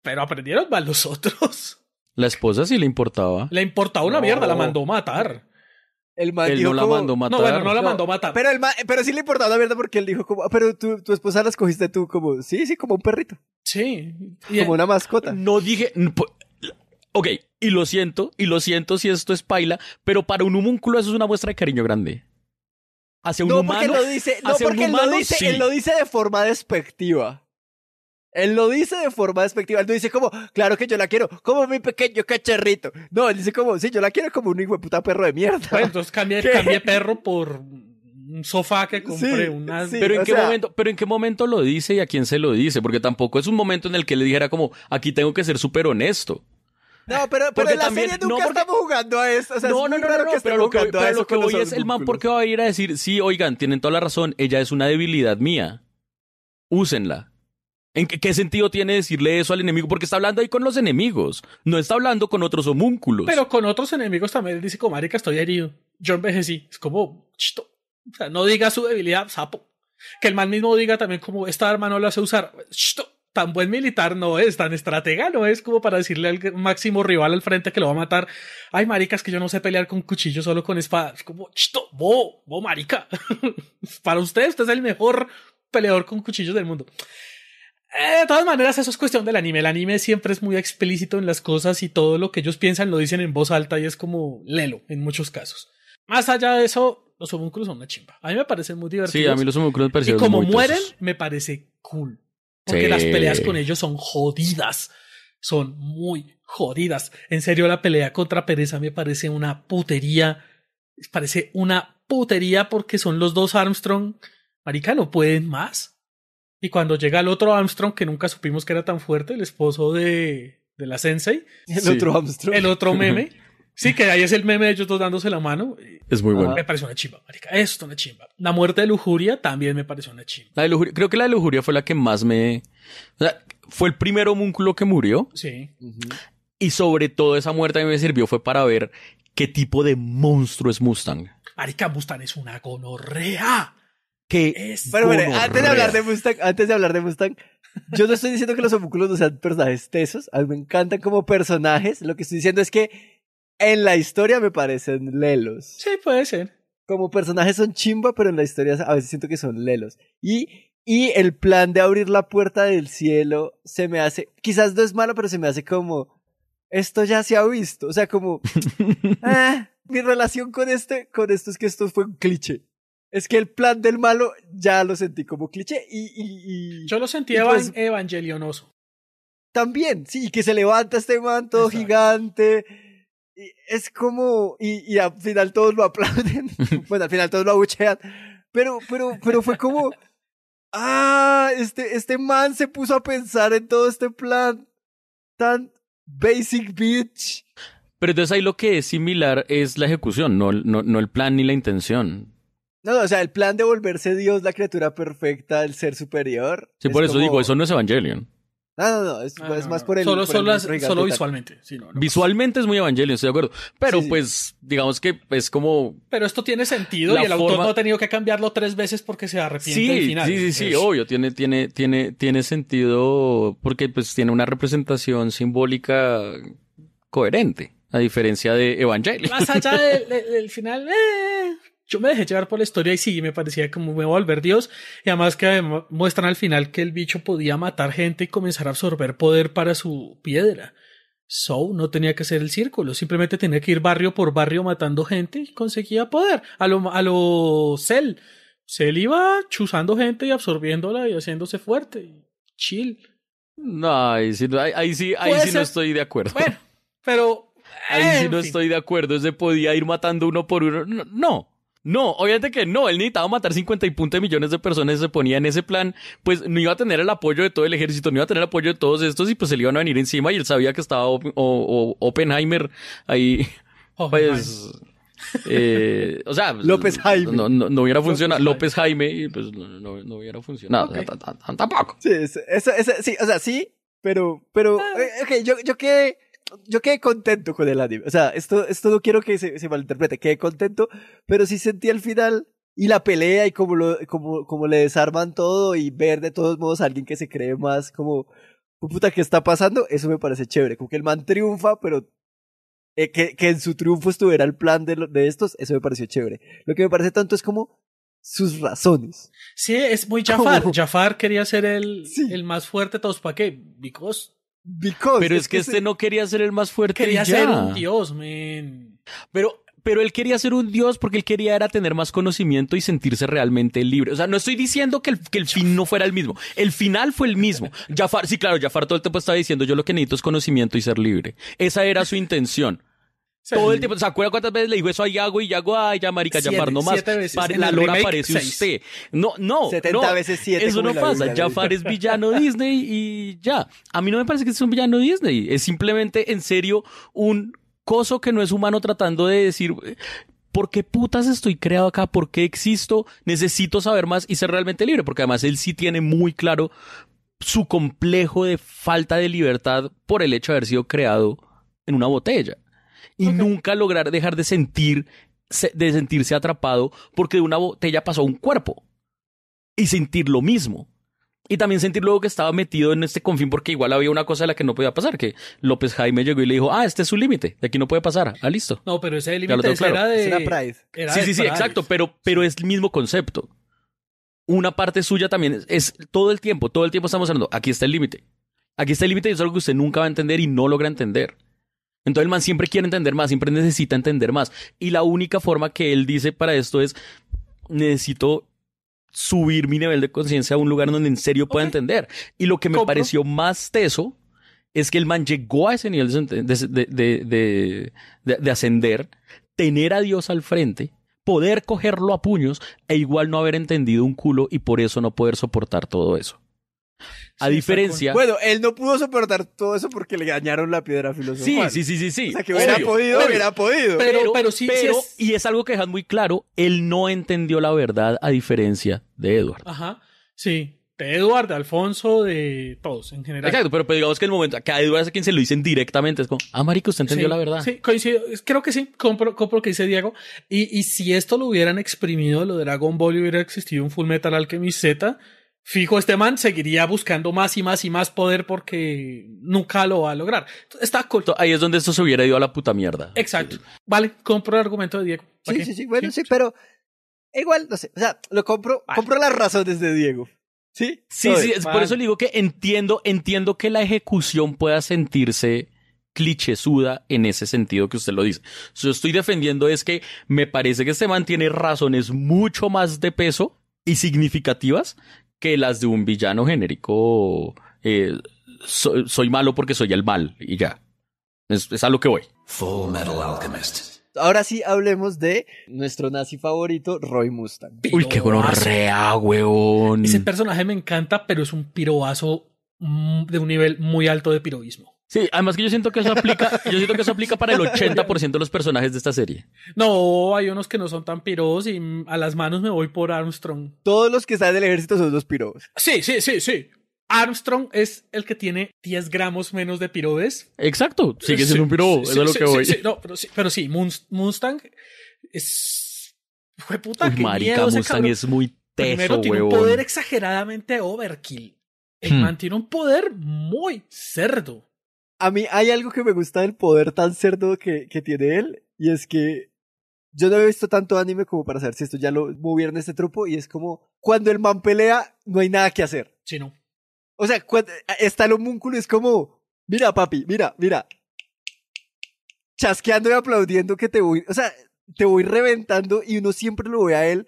Speaker 1: pero aprendieron mal los otros.
Speaker 3: La esposa sí le importaba.
Speaker 2: Le importaba una mierda, la mandó matar. El no la mandó matar. No, bueno, no la mandó matar. Pero, el pero sí le importaba la mierda porque él dijo como, ah, pero tú, tu esposa la escogiste tú como, sí, sí, como un perrito. Sí. como una mascota. No dije,
Speaker 3: ok, y lo siento, y lo siento si esto es paila, pero para un humúnculo eso es una muestra de cariño grande.
Speaker 2: Hace un no, Porque lo dice, no, porque él lo dice de forma despectiva. Él lo dice de forma despectiva. Él no dice como, claro que yo la quiero, como mi pequeño cacharrito. No, él dice como, sí, yo la quiero como un hijo de puta perro de mierda. entonces
Speaker 3: cambié perro por un sofá que compré, pero en qué momento, pero en qué momento lo dice y a quién se lo dice, porque tampoco es un momento en el que le dijera como, aquí tengo que ser súper honesto.
Speaker 2: No, pero, en la serie nunca estamos jugando a esto. O no, no, no, no, pero lo que, voy es el man
Speaker 3: porque va a ir a decir, sí, oigan, tienen toda la razón, ella es una debilidad mía. Úsenla. ¿En qué, sentido tiene decirle eso al enemigo? Porque está hablando ahí con los enemigos, no está hablando con otros homúnculos. Pero con otros enemigos también dice, como marica, estoy herido. Yo envejecí. Es
Speaker 1: como, chito. O sea, no diga su debilidad, sapo. Que el mal mismo diga también como, esta arma no la hace usar. Chito. Tan buen militar no es, tan estratega no es como para decirle al máximo rival al frente que lo va a matar. Ay, maricas, que yo no sé pelear con cuchillo, solo con espadas. Como, chito, bo, bo, marica. para usted, usted es el mejor peleador con cuchillos del mundo. Eh, de todas maneras, eso es cuestión del anime. El anime siempre es muy explícito en las cosas y todo lo que ellos piensan lo dicen en voz alta y es como lelo en muchos casos. Más allá de eso, los homúnculos son una chimba. A mí me parecen muy divertidos. Sí, a mí los homúnculos me parecen Y como mueren, me parece cool. Porque las peleas con ellos son jodidas. Son muy jodidas. En serio, la pelea contra Pereza me parece una putería. Parece una putería porque son los dos Armstrong. Marica, no pueden más. Y cuando llega el otro Armstrong, que nunca supimos que era tan fuerte, el esposo de, la Sensei. El otro Armstrong. El otro meme. Sí, que ahí es el meme de ellos dos dándose la mano. Es muy bueno. Me pareció una chimba, marica. Esto una chimba. La muerte de Lujuria también me pareció una chimba.
Speaker 3: La Lujuria, creo que la de Lujuria fue la que más me... fue el primer homúnculo que murió. Sí. Y sobre todo esa muerte a mí me sirvió fue para ver qué tipo de monstruo es Mustang.
Speaker 1: Marica, Mustang es una gonorrea
Speaker 2: que... Es bueno, antes de, hablar de Mustang, antes de hablar de Mustang, yo no estoy diciendo que los homúnculos no sean personajes tesos, a mí me encantan como personajes, lo que estoy diciendo es que en la historia me parecen lelos. Sí, puede ser. Como personajes son chimba, pero en la historia a veces siento que son lelos. Y, y el plan de abrir la puerta del cielo se me hace, quizás no es malo, pero se me hace como, esto ya se ha visto, o sea, como... Ah, mi relación con este, con esto es que esto fue un cliché. Es que el plan del malo ya lo sentí como cliché y... Yo lo sentí pues evangelionoso. También, sí, y que se levanta este man todo gigante. es como... Y, y, al final todos lo aplauden. bueno, al final todos lo abuchean. Pero, pero, pero fue como... Ah, este, este man se puso a pensar en todo este plan tan basic bitch.
Speaker 3: Pero entonces ahí lo que es similar es la ejecución, no, no el plan ni la intención.
Speaker 2: No, o sea, el plan de volverse Dios, la criatura perfecta, el ser superior. Sí,
Speaker 3: por eso digo, eso no es Evangelion.
Speaker 2: No, no, no, es, ah, pues, más por el. Solo, visualmente.
Speaker 3: visualmente es muy Evangelion, estoy de acuerdo. Pero pues, digamos que es como.
Speaker 2: Pero esto tiene
Speaker 1: sentido y el autor no ha tenido que cambiarlo tres veces porque se arrepiente sí, al final. Sí, sí, sí,
Speaker 3: obvio, tiene, tiene, tiene, tiene sentido porque pues tiene una representación simbólica coherente, a diferencia de Evangelion. Más allá del, final.
Speaker 1: Eh yo me dejé llevar por la historia y sí, me parecía como me a volver Dios. Y además que muestran al final que el bicho podía matar gente y comenzar a absorber poder para su piedra. So no tenía que hacer el círculo, simplemente tenía que ir barrio por barrio matando gente y conseguía poder. A lo, a Cell. Cell iba chuzando gente y absorbiéndola y haciéndose fuerte.
Speaker 3: Chill. No, ahí sí, ahí, sí, ahí sí no estoy de acuerdo. Bueno, pero. Ahí sí no estoy de acuerdo. Se podía ir matando uno por uno. no. No, obviamente que no, él necesitaba matar 50 y punto de millones de personas, y se ponía en ese plan, pues no iba a tener el apoyo de todo el ejército, no iba a tener el apoyo de todos estos y pues se le iban a venir encima y él sabía que estaba Oppenheimer ahí. Pues, eh, o sea, López Jaime. No, no, no hubiera funcionado. López Jaime, y pues no, no hubiera funcionado. Okay. Tampoco.
Speaker 2: Sí, sí, o sea, sí, pero, pero, ah. eh, ok, yo, yo yo quedé contento con el anime. O sea, esto, esto no quiero que se, malinterprete, quedé contento, pero sí sentí al final y la pelea y como, lo, como, le desarman todo y ver de todos modos a alguien que se cree más como, pues, puta, ¿qué está pasando? Eso me parece chévere, como que el man triunfa, pero eh, que, que, en su triunfo estuviera el plan de, de estos, eso me pareció chévere. Lo que me parece tanto es como sus razones. Sí, es muy Jafar.
Speaker 1: Jafar quería ser el, el más fuerte de todos. ¿Para qué? Because pero es, que, este no quería ser el más fuerte. Quería ser un dios, men.
Speaker 3: Pero, pero él quería ser un dios porque él quería era tener más conocimiento y sentirse realmente libre. O sea, no estoy diciendo que el, que el fin no fuera el mismo. El final fue el mismo. Jafar, sí, claro, Jafar todo el tiempo estaba diciendo yo lo que necesito es conocimiento y ser libre. Esa era su intención. Todo el tiempo, ¿se acuerda cuántas veces le dijo eso a Yago y Yago, ay, ya marica, Jafar no más? la lora parece usted. No, no. 70 veces 7. Eso no pasa. Jafar es villano Disney y ya. A mí no me parece que es un villano Disney. Es simplemente, en serio, un coso que no es humano tratando de decir, ¿por qué putas estoy creado acá? ¿Por qué existo? Necesito saber más y ser realmente libre. Porque además él sí tiene muy claro su complejo de falta de libertad por el hecho de haber sido creado en una botella y nunca lograr dejar de sentir, de sentirse atrapado porque de una botella pasó un cuerpo y sentir lo mismo. Y también sentir luego que estaba metido en este confín porque igual había una cosa de la que no podía pasar, que López Jaime llegó y le dijo, ah, este es su límite, de aquí no puede pasar, ah, listo. No, pero ese límite era de... Era Pride. sí, sí, sí, exacto, pero, pero es el mismo concepto. Una parte suya también es, todo el tiempo, todo el tiempo estamos hablando, aquí está el límite. Aquí está el límite y es algo que usted nunca va a entender y no logra entender. Entonces el man siempre quiere entender más, siempre necesita entender más. Y la única forma que él dice para esto es, necesito subir mi nivel de conciencia a un lugar donde en serio pueda entender. Y lo que me pareció más teso es que el man llegó a ese nivel de, de, de, ascender, tener a Dios al frente, poder cogerlo a puños e igual no haber entendido un culo y por eso no poder soportar todo eso.
Speaker 2: A diferencia. Bueno, él no pudo soportar todo eso porque le dañaron la piedra filosofal. Sí, sí, sí, sí, que hubiera podido, hubiera podido. Pero, pero, sí, pero,
Speaker 3: y es algo que dejan muy claro, él no entendió la verdad a diferencia de Edward.
Speaker 1: Ajá, sí. De Edward, de Alfonso, de todos en general. Exacto,
Speaker 3: pero, pues digamos que el momento Acá a Edward es a quien se lo dicen directamente, es como, ah, marico, usted entendió la verdad. Sí,
Speaker 1: coincido, creo que sí, compro, lo que dice Diego. Y, y si esto lo hubieran exprimido, lo de Dragon Ball hubiera existido un Full Metal Alchemist Z, fijo, este man seguiría buscando más y más y más poder porque nunca lo va a lograr. Está corto. Ahí es donde esto
Speaker 3: se hubiera ido a la puta mierda.
Speaker 2: Exacto. Vale, compro el argumento de Diego. Sí, sí, sí, bueno, sí, pero igual, no sé, o sea, lo compro, compro las razones de Diego. Sí, sí, sí, por eso
Speaker 3: le digo que entiendo, entiendo que la ejecución pueda sentirse clichesuda en ese sentido que usted lo dice. Yo estoy defendiendo es que me parece que este man tiene razones mucho más de peso y significativas que las de un villano genérico. Eh, soy malo porque soy el mal y ya. Es, a lo que voy. Full Metal
Speaker 2: Alchemist. Ahora sí hablemos de nuestro nazi favorito, Roy Mustang.
Speaker 3: Uy, qué rea, weón. Ese
Speaker 1: personaje me encanta, pero es un piroazo mm, de un nivel muy alto de piroísmo Sí, además que yo siento que eso aplica, siento que eso aplica para el 80%
Speaker 3: de los personajes de esta serie.
Speaker 1: No, hay unos que no son tan piros y a las manos me voy por Armstrong.
Speaker 2: Todos los que están del ejército son los piros.
Speaker 1: Sí, sí, sí, sí. Armstrong es el que tiene 10 gramos menos de pirobes.
Speaker 2: Exacto, sigue siendo un
Speaker 1: piro. eso es lo que voy. No, pero sí, Mustang es... Fue puta, marica, Mustang es muy teso, Primero tiene un poder exageradamente overkill.
Speaker 2: El hmm. un poder muy cerdo a mí hay algo que me gusta del poder tan cerdo que, tiene él, y es que yo no había visto tanto anime como para saber si esto ya lo movieron este trupo, y es como cuando el man pelea, no hay nada que hacer. Sí, no. O sea, está el homúnculo, es como, mira, papi, mira, mira. Chasqueando y aplaudiendo que te voy, o sea, te voy reventando y uno siempre lo ve a él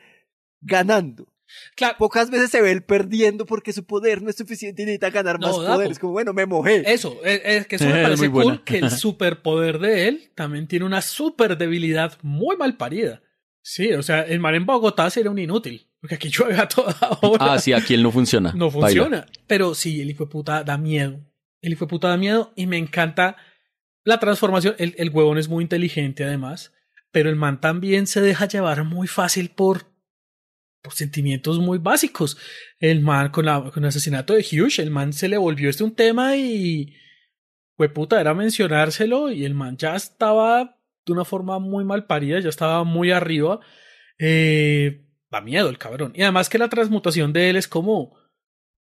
Speaker 2: ganando. Claro. Pocas veces se ve él perdiendo porque su poder no es suficiente y necesita ganar más poder. Es como, bueno, me mojé. Eso,
Speaker 1: es, que eso me parece que el superpoder de él también tiene una super debilidad muy mal parida. Sí, o sea, el mar en Bogotá sería un inútil. Porque aquí llueve a toda hora. Ah, sí,
Speaker 3: aquí él no funciona. No funciona.
Speaker 1: Pero sí, el hijo puta da miedo. El hijo puta da miedo y me encanta la transformación. El, el huevón es muy inteligente además, pero el man también se deja llevar muy fácil por sentimientos muy básicos. El man con, el asesinato de Hughes, el man se le volvió este un tema y pues, puta, era mencionárselo y el man ya estaba de una forma muy mal parida, ya estaba muy arriba. Eh, da miedo el cabrón. Y además que la transmutación de él es como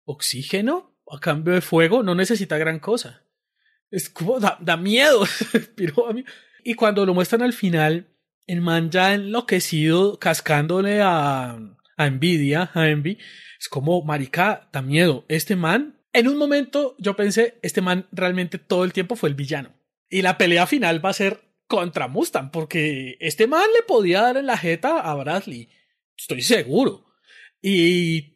Speaker 1: oxígeno a cambio de fuego, no necesita gran cosa. Es como da, da miedo. y cuando lo muestran al final, el man ya enloquecido, cascándole a, a envidia, a Envy. Es como, marica, da miedo. Este man, en un momento yo pensé, este man realmente todo el tiempo fue el villano. Y la pelea final va a ser contra Mustang, porque este man le podía dar en la jeta a Bradley. Estoy seguro. Y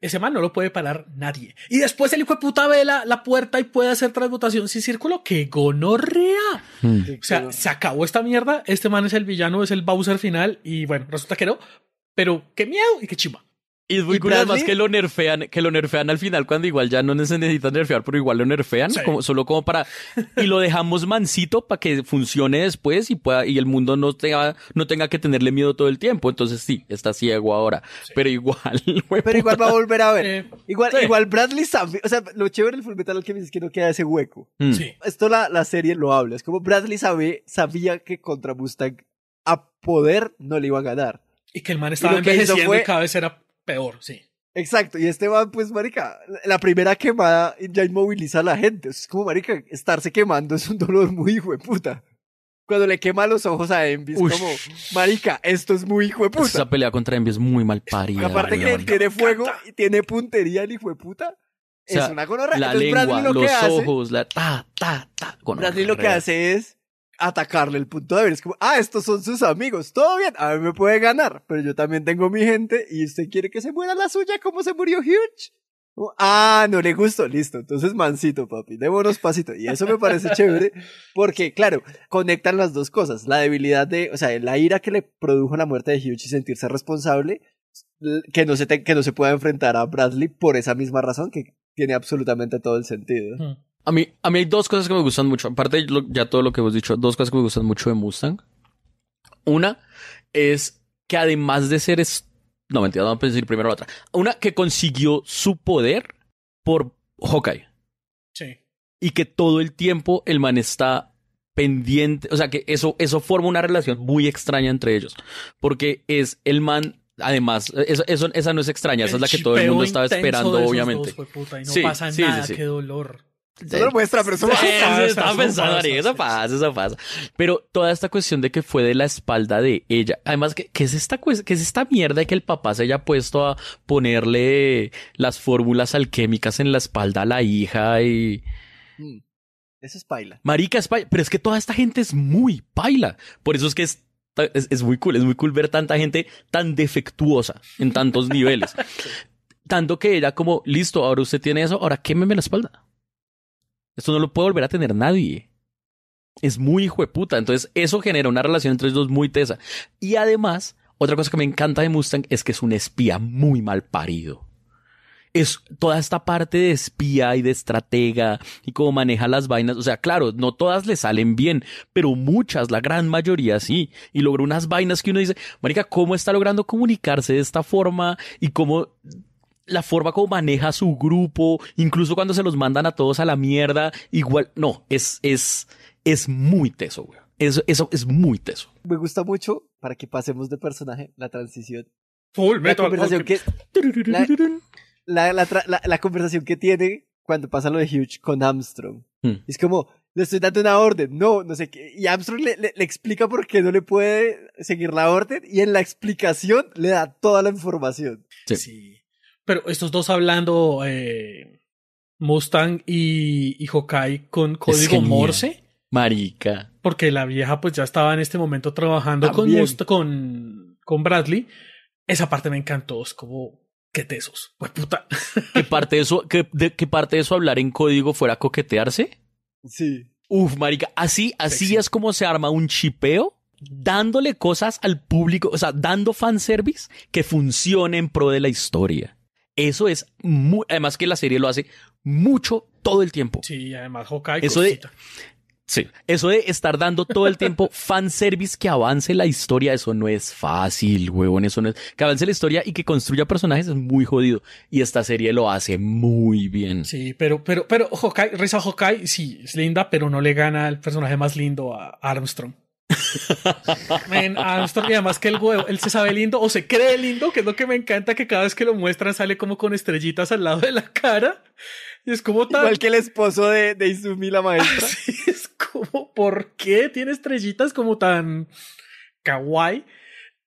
Speaker 1: ese man no lo puede parar nadie. Y después el hijo de puta ve la, puerta y puede hacer transmutación sin círculo. ¡Qué gonorrea! Hmm. O sea, se acabó esta mierda. Este man es el villano, es el Bowser final. Y bueno, resulta que no pero qué miedo y qué chima. Y es muy curioso además que
Speaker 3: lo nerfean, que lo nerfean al final cuando igual ya no se necesitan nerfear, pero igual lo nerfean, como, solo como para y lo dejamos mansito para que funcione después y pueda, y el mundo no tenga, no tenga que tenerle miedo todo el tiempo. Entonces sí, está ciego ahora. Pero igual,
Speaker 2: Pero igual va a volver a ver. igual, igual Bradley sabe... o sea, lo chévere del Fullmetal Alchemist es que no queda ese hueco. Mm. Esto la, serie lo habla. Es como Bradley sabe, sabía que contra Mustang a poder no le iba a ganar. Y que el man estaba envejeciendo y
Speaker 1: cada vez era peor, sí.
Speaker 2: Exacto, y este man, pues, marica, la primera quemada ya inmoviliza a la gente. Es como, marica, estarse quemando es un dolor muy hijo de puta. Cuando le quema los ojos a Envy, es como, marica, esto es muy hijo de puta. Esa
Speaker 3: pelea contra Envy es muy mal parida. Aparte que
Speaker 2: tiene fuego y tiene puntería el hijo de puta. es una gonorrea. La Entonces, lengua, los ojos,
Speaker 3: la ta, ta,
Speaker 2: ta. Bradley lo que hace es atacarle el punto débil. Es como, ah, estos son sus amigos, todo bien, a mí me puede ganar, pero yo también tengo mi gente y usted quiere que se muera la suya como se murió Huge. ah, no le gustó, listo. Entonces, mancito, papi, démonos pasito. Y eso me parece chévere, porque, claro, conectan las dos cosas. La debilidad de, o sea, la ira que le produjo la muerte de Huge y sentirse responsable, que no se, que no se pueda enfrentar a Bradley por esa misma razón, que tiene absolutamente todo el sentido. Hmm.
Speaker 3: A mí, a mí hay dos cosas que me gustan mucho. Aparte ya todo lo que hemos dicho, dos cosas que me gustan mucho de Mustang. Una es que además de ser No, mentira, vamos a decir primero la otra. Una que consiguió su poder por Hawkeye. Sí. Y que todo el tiempo el man está pendiente. O sea, que eso, eso forma una relación muy extraña entre ellos. Porque es el man Además, eso, esa no es extraña, esa es la que todo el mundo estaba esperando, obviamente. sí, sí, sí, qué
Speaker 1: dolor. Eso lo muestra, pero eso Estaba pensando, eso
Speaker 3: pasa, eso pasa. Pero toda esta cuestión de que fue de la espalda de ella. Además, ¿qué, es, esta, qué es esta mierda de que el papá se haya puesto a ponerle las fórmulas alquémicas en la espalda a la hija y... Mm. es paila. Marica es paila. Pero es que toda esta gente es muy paila. Por eso es que es es, muy cool, es muy cool ver tanta gente tan defectuosa en tantos niveles. Tanto que ella como, listo, ahora usted tiene eso, ahora quémeme la espalda. Esto no lo puede volver a tener nadie. Es muy hijo de puta. Entonces, eso genera una relación entre los dos muy tesa. Y además, otra cosa que me encanta de Mustang es que es un espía muy mal parido. Es toda esta parte de espía y de estratega y cómo maneja las vainas. O sea, claro, no todas le salen bien, pero muchas, la gran mayoría sí. Y logró unas vainas que uno dice, Marica, ¿cómo está logrando comunicarse de esta forma? Y cómo la forma como maneja su grupo, incluso cuando se los mandan a todos a la mierda, igual, no, es, es, es muy teso, güey. Eso, eso es muy teso.
Speaker 2: Me gusta mucho, para que pasemos de personaje, la transición. la Conversación que, la, la, conversación que tiene cuando pasa lo de Huge con Armstrong. Hmm. Es como, le estoy dando una orden, no, no sé qué. Y Armstrong le, explica por qué no le puede seguir la orden y en la explicación le da toda la información. sí. sí
Speaker 1: pero estos dos hablando, eh, Mustang y, y con código Morse.
Speaker 3: Marica.
Speaker 1: Porque la vieja pues ya estaba en este momento trabajando con, con, con Bradley. Esa parte me encantó, es como, qué tesos, pues puta.
Speaker 3: ¿Qué parte de eso, que, de, parte de eso hablar en código fuera coquetearse? Sí. Uf, marica, así, así es como se arma un chipeo, dándole cosas al público, o sea, dando fanservice que funcione en pro de la historia. Eso es muy, además que la serie lo hace mucho todo el tiempo. Sí, además Hawkeye. Eso de, sí, eso de estar dando todo el tiempo fanservice que avance la historia, eso no es fácil, huevón, eso no es, que avance la historia y que construya personajes es muy jodido. Y esta serie lo hace muy bien.
Speaker 1: Sí, pero, pero, pero Hawkeye, Reza Hawkeye, sí, es linda, pero no le gana el personaje más lindo a Armstrong y además que el huevo, él se sabe lindo o se cree lindo, que es lo que me encanta, que cada vez que lo muestran sale como con estrellitas al lado de la cara. Y es como tal. Igual que el esposo de, de Izumi, la ah, maestra. es como, ¿por qué tiene estrellitas como tan kawaii?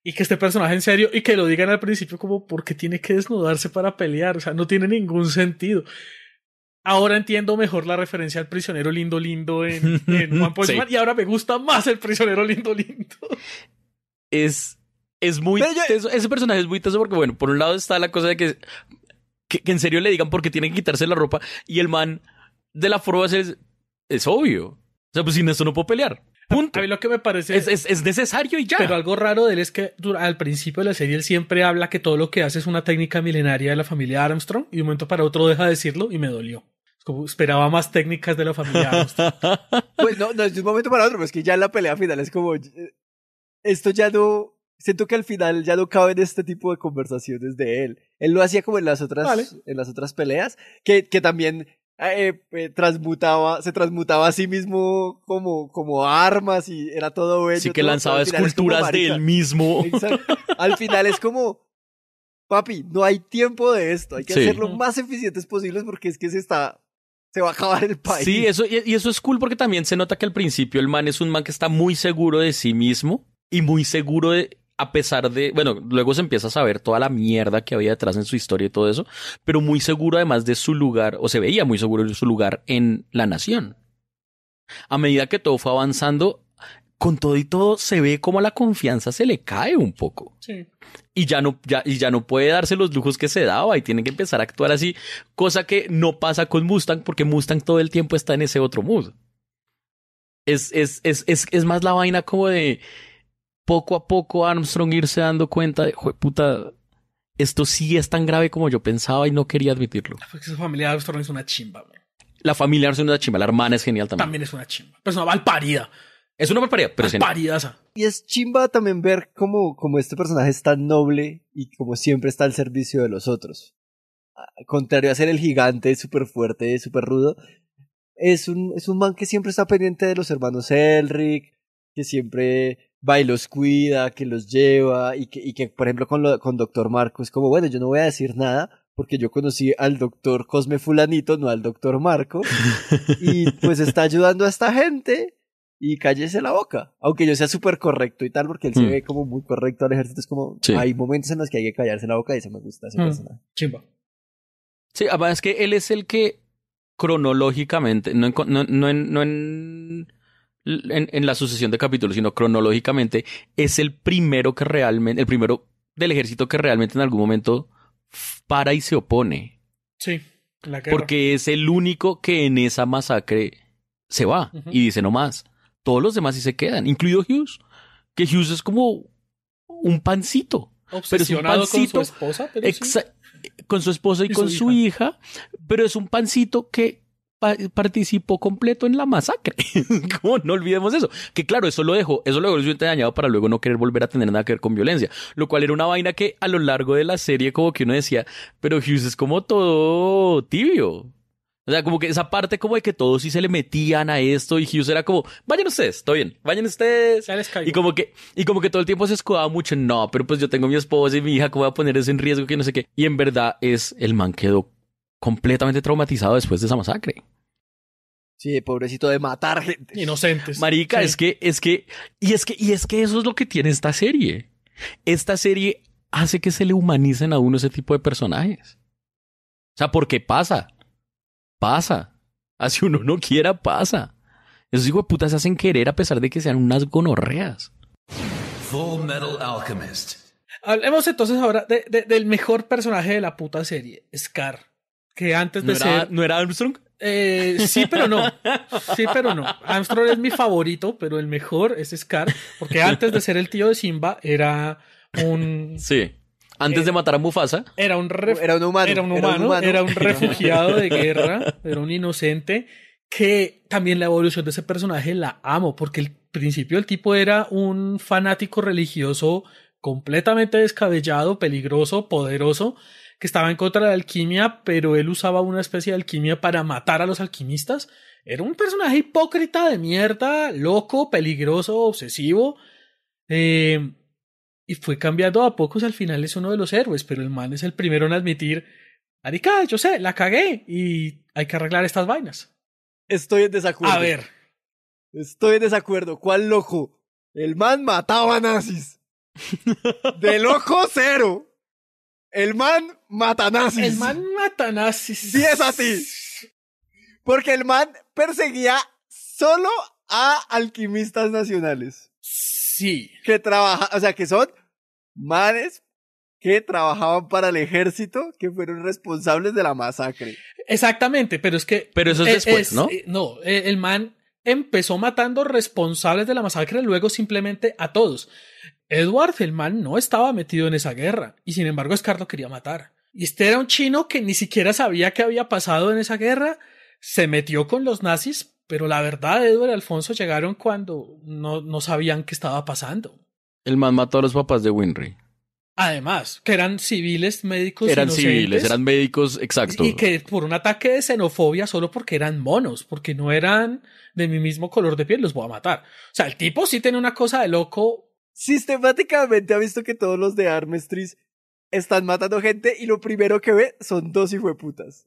Speaker 1: Y que este personaje en serio y que lo digan al principio como porque tiene que desnudarse para pelear, o sea, no tiene ningún sentido ahora entiendo mejor la referencia al prisionero lindo lindo en, Juan One y ahora me
Speaker 3: gusta más el prisionero lindo lindo. Es, es muy ese personaje es muy teso porque, bueno, por un lado está la cosa de que, que, en serio le digan porque tienen que quitarse la ropa y el man de la forma es, es obvio. O sea, pues sin eso no puedo pelear. Punto. A lo que me parece es, es, necesario y ya. Pero
Speaker 1: algo raro de él es que al principio de la serie él siempre habla que todo lo que hace es una técnica milenaria de la familia Armstrong y de un momento para otro deja de decirlo y me dolió. Como esperaba más técnicas de la familia.
Speaker 2: pues no, no es de un momento para otro, pero es que ya en la pelea final es como. Eh, esto ya no. Siento que al final ya no cabe en este tipo de conversaciones de él. Él lo hacía como en las otras, en las otras peleas, que, que también eh, eh, transmutaba, se transmutaba a sí mismo como, como armas y era todo eso Sí, que lanzaba esculturas de él mismo. Al final es como, papi, no hay tiempo de esto, hay que sí. lo más eficientes posibles porque es que se está se va a acabar el país. Sí, eso,
Speaker 3: y eso es cool porque también se nota que al principio el man es un man que está muy seguro de sí mismo y muy seguro de, a pesar de, bueno, luego se empieza a saber toda la mierda que había detrás en su historia y todo eso, pero muy seguro además de su lugar, o se veía muy seguro de su lugar en la nación. A medida que todo fue avanzando, con todo y todo se ve como la confianza se le cae un poco. Sí y ya no, ya, y ya no puede darse los lujos que se daba y tiene que empezar a actuar así, cosa que no pasa con Mustang porque Mustang todo el tiempo está en ese otro mood. Es, es, es, es, es más la vaina como de poco a poco Armstrong irse dando cuenta de, puta, esto sí es tan grave como yo pensaba y no quería admitirlo. Ah,
Speaker 1: porque familia Armstrong es
Speaker 2: una chimba,
Speaker 3: La familia Armstrong es una chimba, la hermana es genial también.
Speaker 2: También es una chimba.
Speaker 3: pero es una parida. Es una barbaridad, pero
Speaker 2: paridaza. Y es chimba también ver cómo, cómo este personaje es tan noble y como siempre está al servicio de los otros. Contrario a ser el gigante súper fuerte, súper rudo, es un, es un man que siempre está pendiente de los hermanos Elric, que siempre va y los cuida, que los lleva y que, y que por ejemplo con, con Doctor Marco es como, bueno, yo no voy a decir nada porque yo conocí al doctor Cosme Fulanito, no al doctor Marco, y pues está ayudando a esta gente y cállese la boca. Aunque yo sea súper correcto y tal, porque él se hmm. ve como muy correcto al ejército. Es como, hay momentos en los que hay que callarse la boca y eso me gusta ese hmm. Chimba.
Speaker 3: Sí, además es que él es el que cronológicamente, no en, no, en, en, la sucesión de capítulos, sino cronológicamente, es el primero que realmente, el primero del ejército que realmente en algún momento para y se opone. Sí,
Speaker 1: la Porque
Speaker 3: es el único que en esa masacre se va y dice no más. Todos los demás sí se quedan, incluido Hughes. Que Hughes es como un pancito. Obsesionado con su esposa, con su esposa y, con su hija. pero es un pancito que participó completo en la masacre. no olvidemos eso. Que claro, eso lo dejó, eso lo dejó dañado para luego no querer volver a tener nada que ver con violencia. Lo cual era una vaina que a lo largo de la serie como que uno decía, pero Hughes es como todo tibio. O sea, como que esa parte como de que todos sí se le metían a esto y Hughes era como, vayan ustedes, estoy bien, vayan ustedes. Y como que, y como que todo el tiempo se escudaba mucho, no, pero pues yo tengo a mi esposa y mi hija, ¿cómo voy a poner eso en riesgo? Que no sé qué. Y en verdad es, el man quedó completamente traumatizado después de esa masacre.
Speaker 2: Sí, pobrecito de matar gente. Inocentes. Marica, es
Speaker 3: que, es que, y es que, y es que eso es lo que tiene esta serie. Esta serie hace que se le humanicen a uno ese tipo de personajes. O sea, ¿por qué pasa. Pasa. Así ah, uno no quiera, pasa. Esos hijos de puta se hacen querer a pesar de que sean unas gonorreas.
Speaker 1: Full Metal Alchemist. Hablemos entonces ahora del mejor personaje de la puta serie, Scar. Que antes de ser. ¿No era Armstrong? Eh, sí, pero no. Sí, pero no. Armstrong es mi favorito, pero el mejor es Scar. Porque antes de ser el tío de Simba, era un. Sí antes de
Speaker 3: eh, matar a Mufasa.
Speaker 1: Era un,
Speaker 2: era un era un humano, era un refugiado de guerra,
Speaker 1: era un inocente que también la evolución de ese personaje la amo porque al principio el tipo era un fanático religioso completamente descabellado, peligroso, poderoso, que estaba en contra de la alquimia, pero él usaba una especie de alquimia para matar a los alquimistas. Era un personaje hipócrita de mierda, loco, peligroso, obsesivo. Eh, y fue cambiado a pocos, al final es uno de los héroes, pero el man es el primero en admitir, Arica, yo sé, la cagué y
Speaker 2: hay que arreglar estas vainas. Estoy en desacuerdo. A ver. Estoy en desacuerdo. ¿Cuál loco? El man mataba a nazis. De ojo cero. El man mata nazis. El man mata nazis. Sí, es así. Porque el man perseguía solo a alquimistas nacionales. Sí. Que trabaja, o sea, que son manes que trabajaban para el ejército, que fueron responsables de la masacre. Exactamente, pero es que...
Speaker 1: Pero eso es, e-, después, ¿no? Eh, no, e-, el man empezó matando responsables de la masacre, luego simplemente a todos. Edward, el man, no estaba metido en esa guerra, y sin embargo Scar quería matar. Y este era un chino que ni siquiera sabía qué había pasado en esa guerra, se metió con los nazis pero la verdad, Edward y Alfonso llegaron cuando no, no sabían qué estaba pasando.
Speaker 3: El man mató a los papás de Winry.
Speaker 1: Además, que eran civiles médicos. Eran civiles, eran
Speaker 3: médicos, exacto. Y que
Speaker 1: por un ataque de xenofobia solo porque eran monos, porque no eran de mi mismo color de piel, los voy a matar. O sea,
Speaker 2: el tipo sí tiene una cosa de loco. Sistemáticamente ha visto que todos los de Armestris están matando gente y lo primero que ve son dos putas.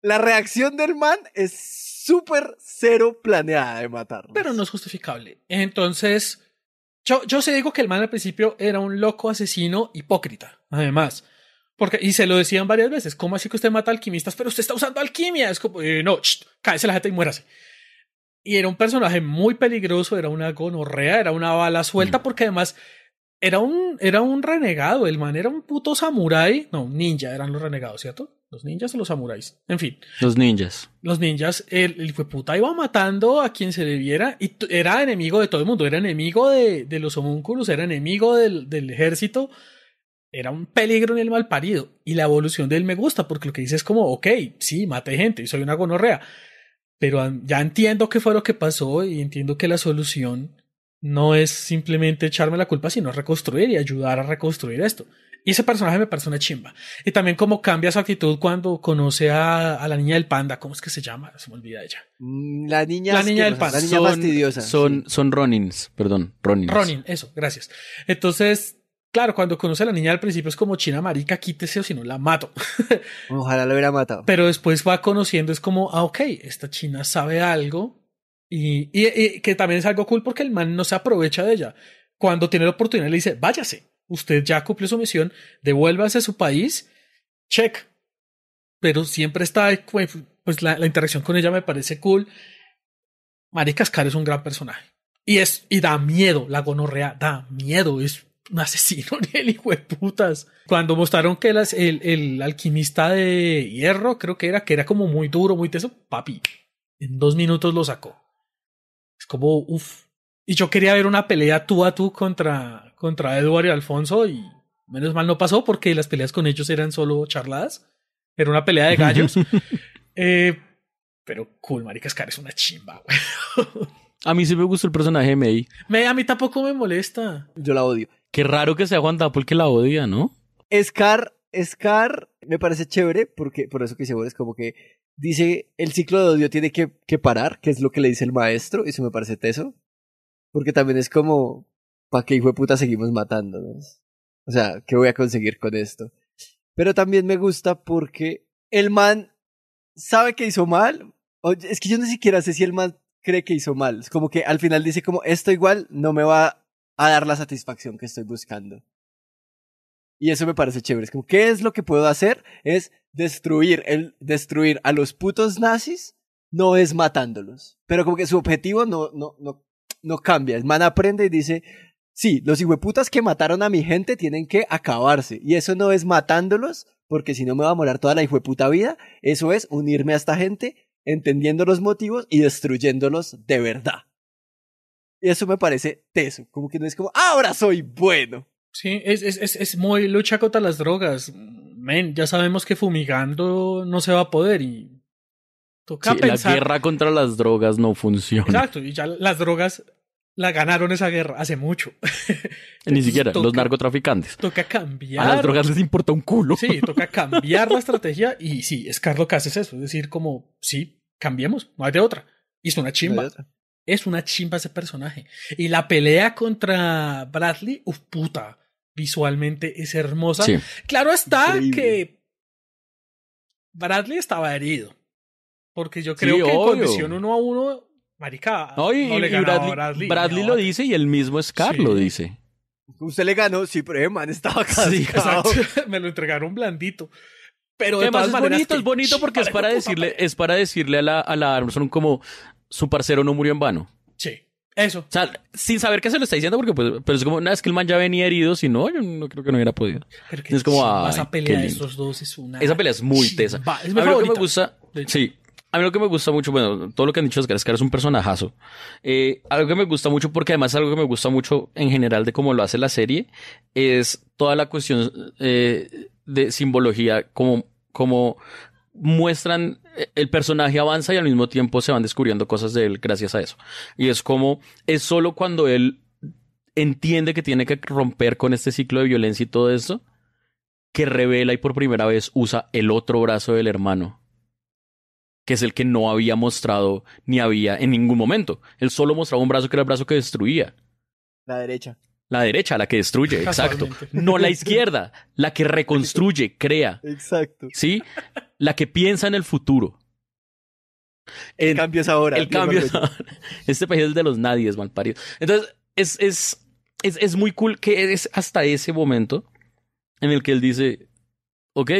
Speaker 2: La reacción del man es Super cero planeada de matar. Pero no es justificable.
Speaker 1: Entonces, yo, yo se digo que el man al principio era un loco asesino hipócrita, además. Porque, y se lo decían varias veces, ¿cómo así que usted mata alquimistas? Pero usted está usando alquimia. Es como, eh, no, shh, la gente y muérase. Y era un personaje muy peligroso, era una gonorrea, era una bala suelta, mm. porque además era un, era un renegado, el man era un puto samurái, no, ninja eran los renegados, ¿cierto? ¿Los ninjas o los samuráis? En fin.
Speaker 3: Los ninjas.
Speaker 1: Los ninjas, el, el puta iba matando a quien se le viera y era enemigo de todo el mundo, era enemigo de, de los homúnculos, era enemigo del, del, ejército, era un peligro en el mal parido. Y la evolución de él me gusta porque lo que dice es como, ok, sí, mate gente y soy una gonorrea, pero ya entiendo qué fue lo que pasó y entiendo que la solución no es simplemente echarme la culpa, sino reconstruir y ayudar a reconstruir esto. Y ese personaje me parece una chimba. Y también cómo cambia su actitud cuando conoce a, la niña del panda. ¿Cómo es que se llama? Se me olvida ella. Mm, la niña, la del panda. La niña son, fastidiosa.
Speaker 3: Son, son
Speaker 2: Ronins, perdón. Ronins. Ronin,
Speaker 1: eso, gracias. Entonces, claro, cuando conoce a la niña al principio es como china marica, quítese o si no la mato.
Speaker 2: Ojalá la hubiera matado.
Speaker 1: Pero después va conociendo, es como, ah, ok, esta china sabe algo. Y, y que también es algo cool porque el man no se aprovecha de ella. Cuando tiene la oportunidad le dice, váyase usted ya cumplió su misión, devuélvase a su país, check. Pero siempre está, pues, pues la, interacción con ella me parece cool. Mari Cascar es un gran personaje. Y es, y da miedo, la gonorrea da miedo, es un asesino el hijo de putas. Cuando mostraron que las, el, el, alquimista de hierro, creo que era, que era como muy duro, muy teso, papi, en dos minutos lo sacó. Es como, uff. Y yo quería ver una pelea tú a tú contra, contra Edward y Alfonso y menos mal no pasó porque las peleas con ellos eran solo charladas. Era una pelea de gallos. eh, pero cool, marica Scar es una chimba, güey.
Speaker 3: a mí sí me gusta el personaje de May. a mí
Speaker 2: tampoco me molesta.
Speaker 3: Yo la odio. Qué raro que sea Juan Dapol que la odia, ¿no?
Speaker 2: Scar, Scar me parece chévere porque por eso que dice es como que dice el ciclo de odio tiene que, que parar, que es lo que le dice el maestro, y eso me parece teso. Porque también es como, ¿para hijo de puta seguimos matándonos? O sea, ¿qué voy a conseguir con esto? Pero también me gusta porque el man sabe que hizo mal. Es que yo ni siquiera sé si el man cree que hizo mal. Es como que al final dice como, esto igual no me va a dar la satisfacción que estoy buscando. Y eso me parece chévere. Es como, ¿qué es lo que puedo hacer? Es destruir, el, destruir a los putos nazis, no es matándolos. Pero como que su objetivo no, no, no, no cambia. El man aprende y dice, sí, los hijueputas que mataron a mi gente tienen que acabarse. Y eso no es matándolos, porque si no me va a morar toda la hijueputa vida. Eso es unirme a esta gente, entendiendo los motivos y destruyéndolos de verdad. Y eso me parece teso. Como que no es como, ahora soy bueno. Sí, es, muy lucha contra
Speaker 1: las drogas. Men, ya sabemos que fumigando no se va a poder y Toca La guerra
Speaker 3: contra las drogas no funciona. Exacto,
Speaker 1: y ya las drogas la ganaron esa guerra hace mucho.
Speaker 3: Ni siquiera, los narcotraficantes.
Speaker 1: Toca cambiar. A las drogas les importa un culo. Sí, toca cambiar la estrategia y sí, es Carlos eso. Es decir, como, sí, cambiemos, no hay de otra. Hizo una chimba. es una chimba ese personaje. Y la pelea contra Bradley, uff, puta, visualmente es hermosa. Claro está que Bradley estaba herido.
Speaker 2: Porque yo creo que en condición uno a uno Marica. Bradley,
Speaker 3: lo dice y el mismo Scar lo dice.
Speaker 2: Usted le ganó, sí, pero el man estaba casi.
Speaker 1: Me lo entregaron blandito. Pero es bonito, es bonito porque es para decirle,
Speaker 3: es para decirle a la, a la Armstrong como su parcero no murió en vano. Sí. Eso. sin saber qué se lo está diciendo, porque pues, pero es como, nada, es que el man ya venía herido, si no, yo no creo que no hubiera podido. es como, esa pelea de estos
Speaker 1: dos es una. Esa
Speaker 3: pelea es muy tesa. Es a mí me gusta, sí, a mí lo que me gusta mucho, bueno, todo lo que han dicho es que es un personajazo. Eh, algo que me gusta mucho, porque además algo que me gusta mucho en general de cómo lo hace la serie, es toda la cuestión eh, de simbología, como, como muestran eh, el personaje avanza y al mismo tiempo se van descubriendo cosas de él gracias a eso. Y es como, es solo cuando él entiende que tiene que romper con este ciclo de violencia y todo eso, que revela y por primera vez usa el otro brazo del hermano que es el que no había mostrado ni había en ningún momento. Él solo mostraba un brazo que era el brazo que destruía. La derecha. La derecha, la que destruye, exacto. No la izquierda, la que reconstruye, crea. Exacto. ¿Sí? La que piensa en el futuro.
Speaker 2: El, cambio es ahora. El cambio es ahora.
Speaker 3: Este país es de los nadies, mal parido. Entonces, es, es, es, es muy cool que es hasta ese momento en el que él dice, ok,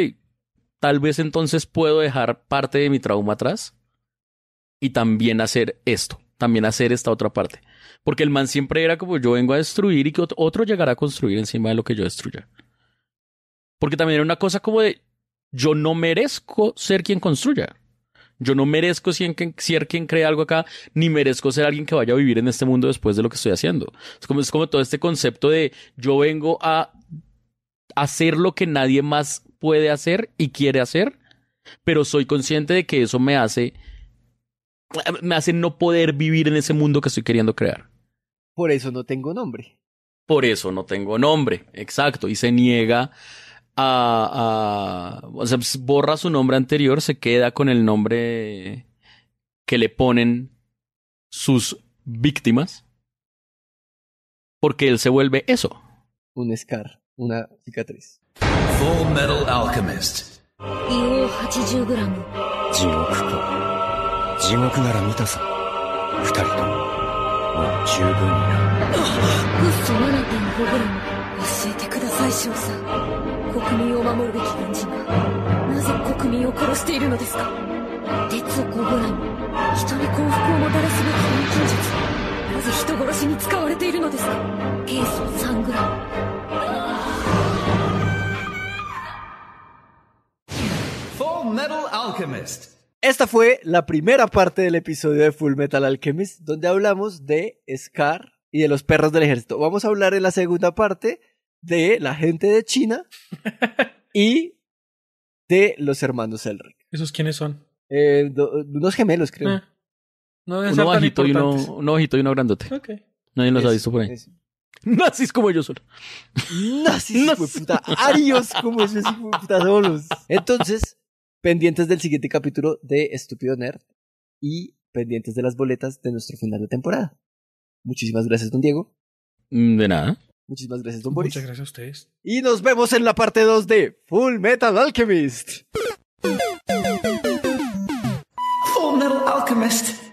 Speaker 3: tal vez entonces puedo dejar parte de mi trauma atrás y también hacer esto, también hacer esta otra parte. Porque el man siempre era como yo vengo a destruir y que otro llegará a construir encima de lo que yo destruya. Porque también era una cosa como de yo no merezco ser quien construya. Yo no merezco ser quien, ser quien cree algo acá, ni merezco ser alguien que vaya a vivir en este mundo después de lo que estoy haciendo. Es como, es como todo este concepto de yo vengo a hacer lo que nadie más puede hacer y quiere hacer, pero soy consciente de que eso me hace, me hace no poder vivir en ese mundo que estoy queriendo crear.
Speaker 2: Por eso no tengo nombre.
Speaker 3: Por eso no tengo nombre, exacto, y se niega a, o sea, pues, borra su nombre anterior, se queda con el nombre que le ponen sus víctimas,
Speaker 2: porque él se vuelve eso. Un scar, una cicatriz. Full Metal Alchemist 硫黄 80g 地獄か地獄なら見たさ二人とももう十分になフッ素 7.5g 教えてください少佐国民を守るべき軍人がなぜ国民を殺しているのですか鉄 5g 人に幸
Speaker 3: 福をもたらすべき錬金術なぜ人殺しに使われているのですかケイ素 3g ああ
Speaker 2: Metal Alchemist. Esta fue la primera parte del episodio de Full Metal Alchemist, donde hablamos de Scar y de los perros del ejército. Vamos a hablar en la segunda parte de la gente de China y de los hermanos Elric.
Speaker 1: ¿Esos quiénes son?
Speaker 2: Eh, unos gemelos, creo. Ah, no uno bajito y uno, uno, y uno grandote. Okay. Nadie
Speaker 3: los ha visto por ahí.
Speaker 2: Nazis como ellos son. Nazis, Nazis. puta. Arios como ellos puta solos. Entonces, pendientes del siguiente capítulo de Estúpido Nerd y pendientes de las boletas de nuestro final de temporada. Muchísimas gracias, don Diego. Mm, de nada. Muchísimas gracias, don Boris. Muchas gracias a ustedes. Y nos vemos en la parte 2 de Full Metal Alchemist.
Speaker 1: Full Metal Alchemist.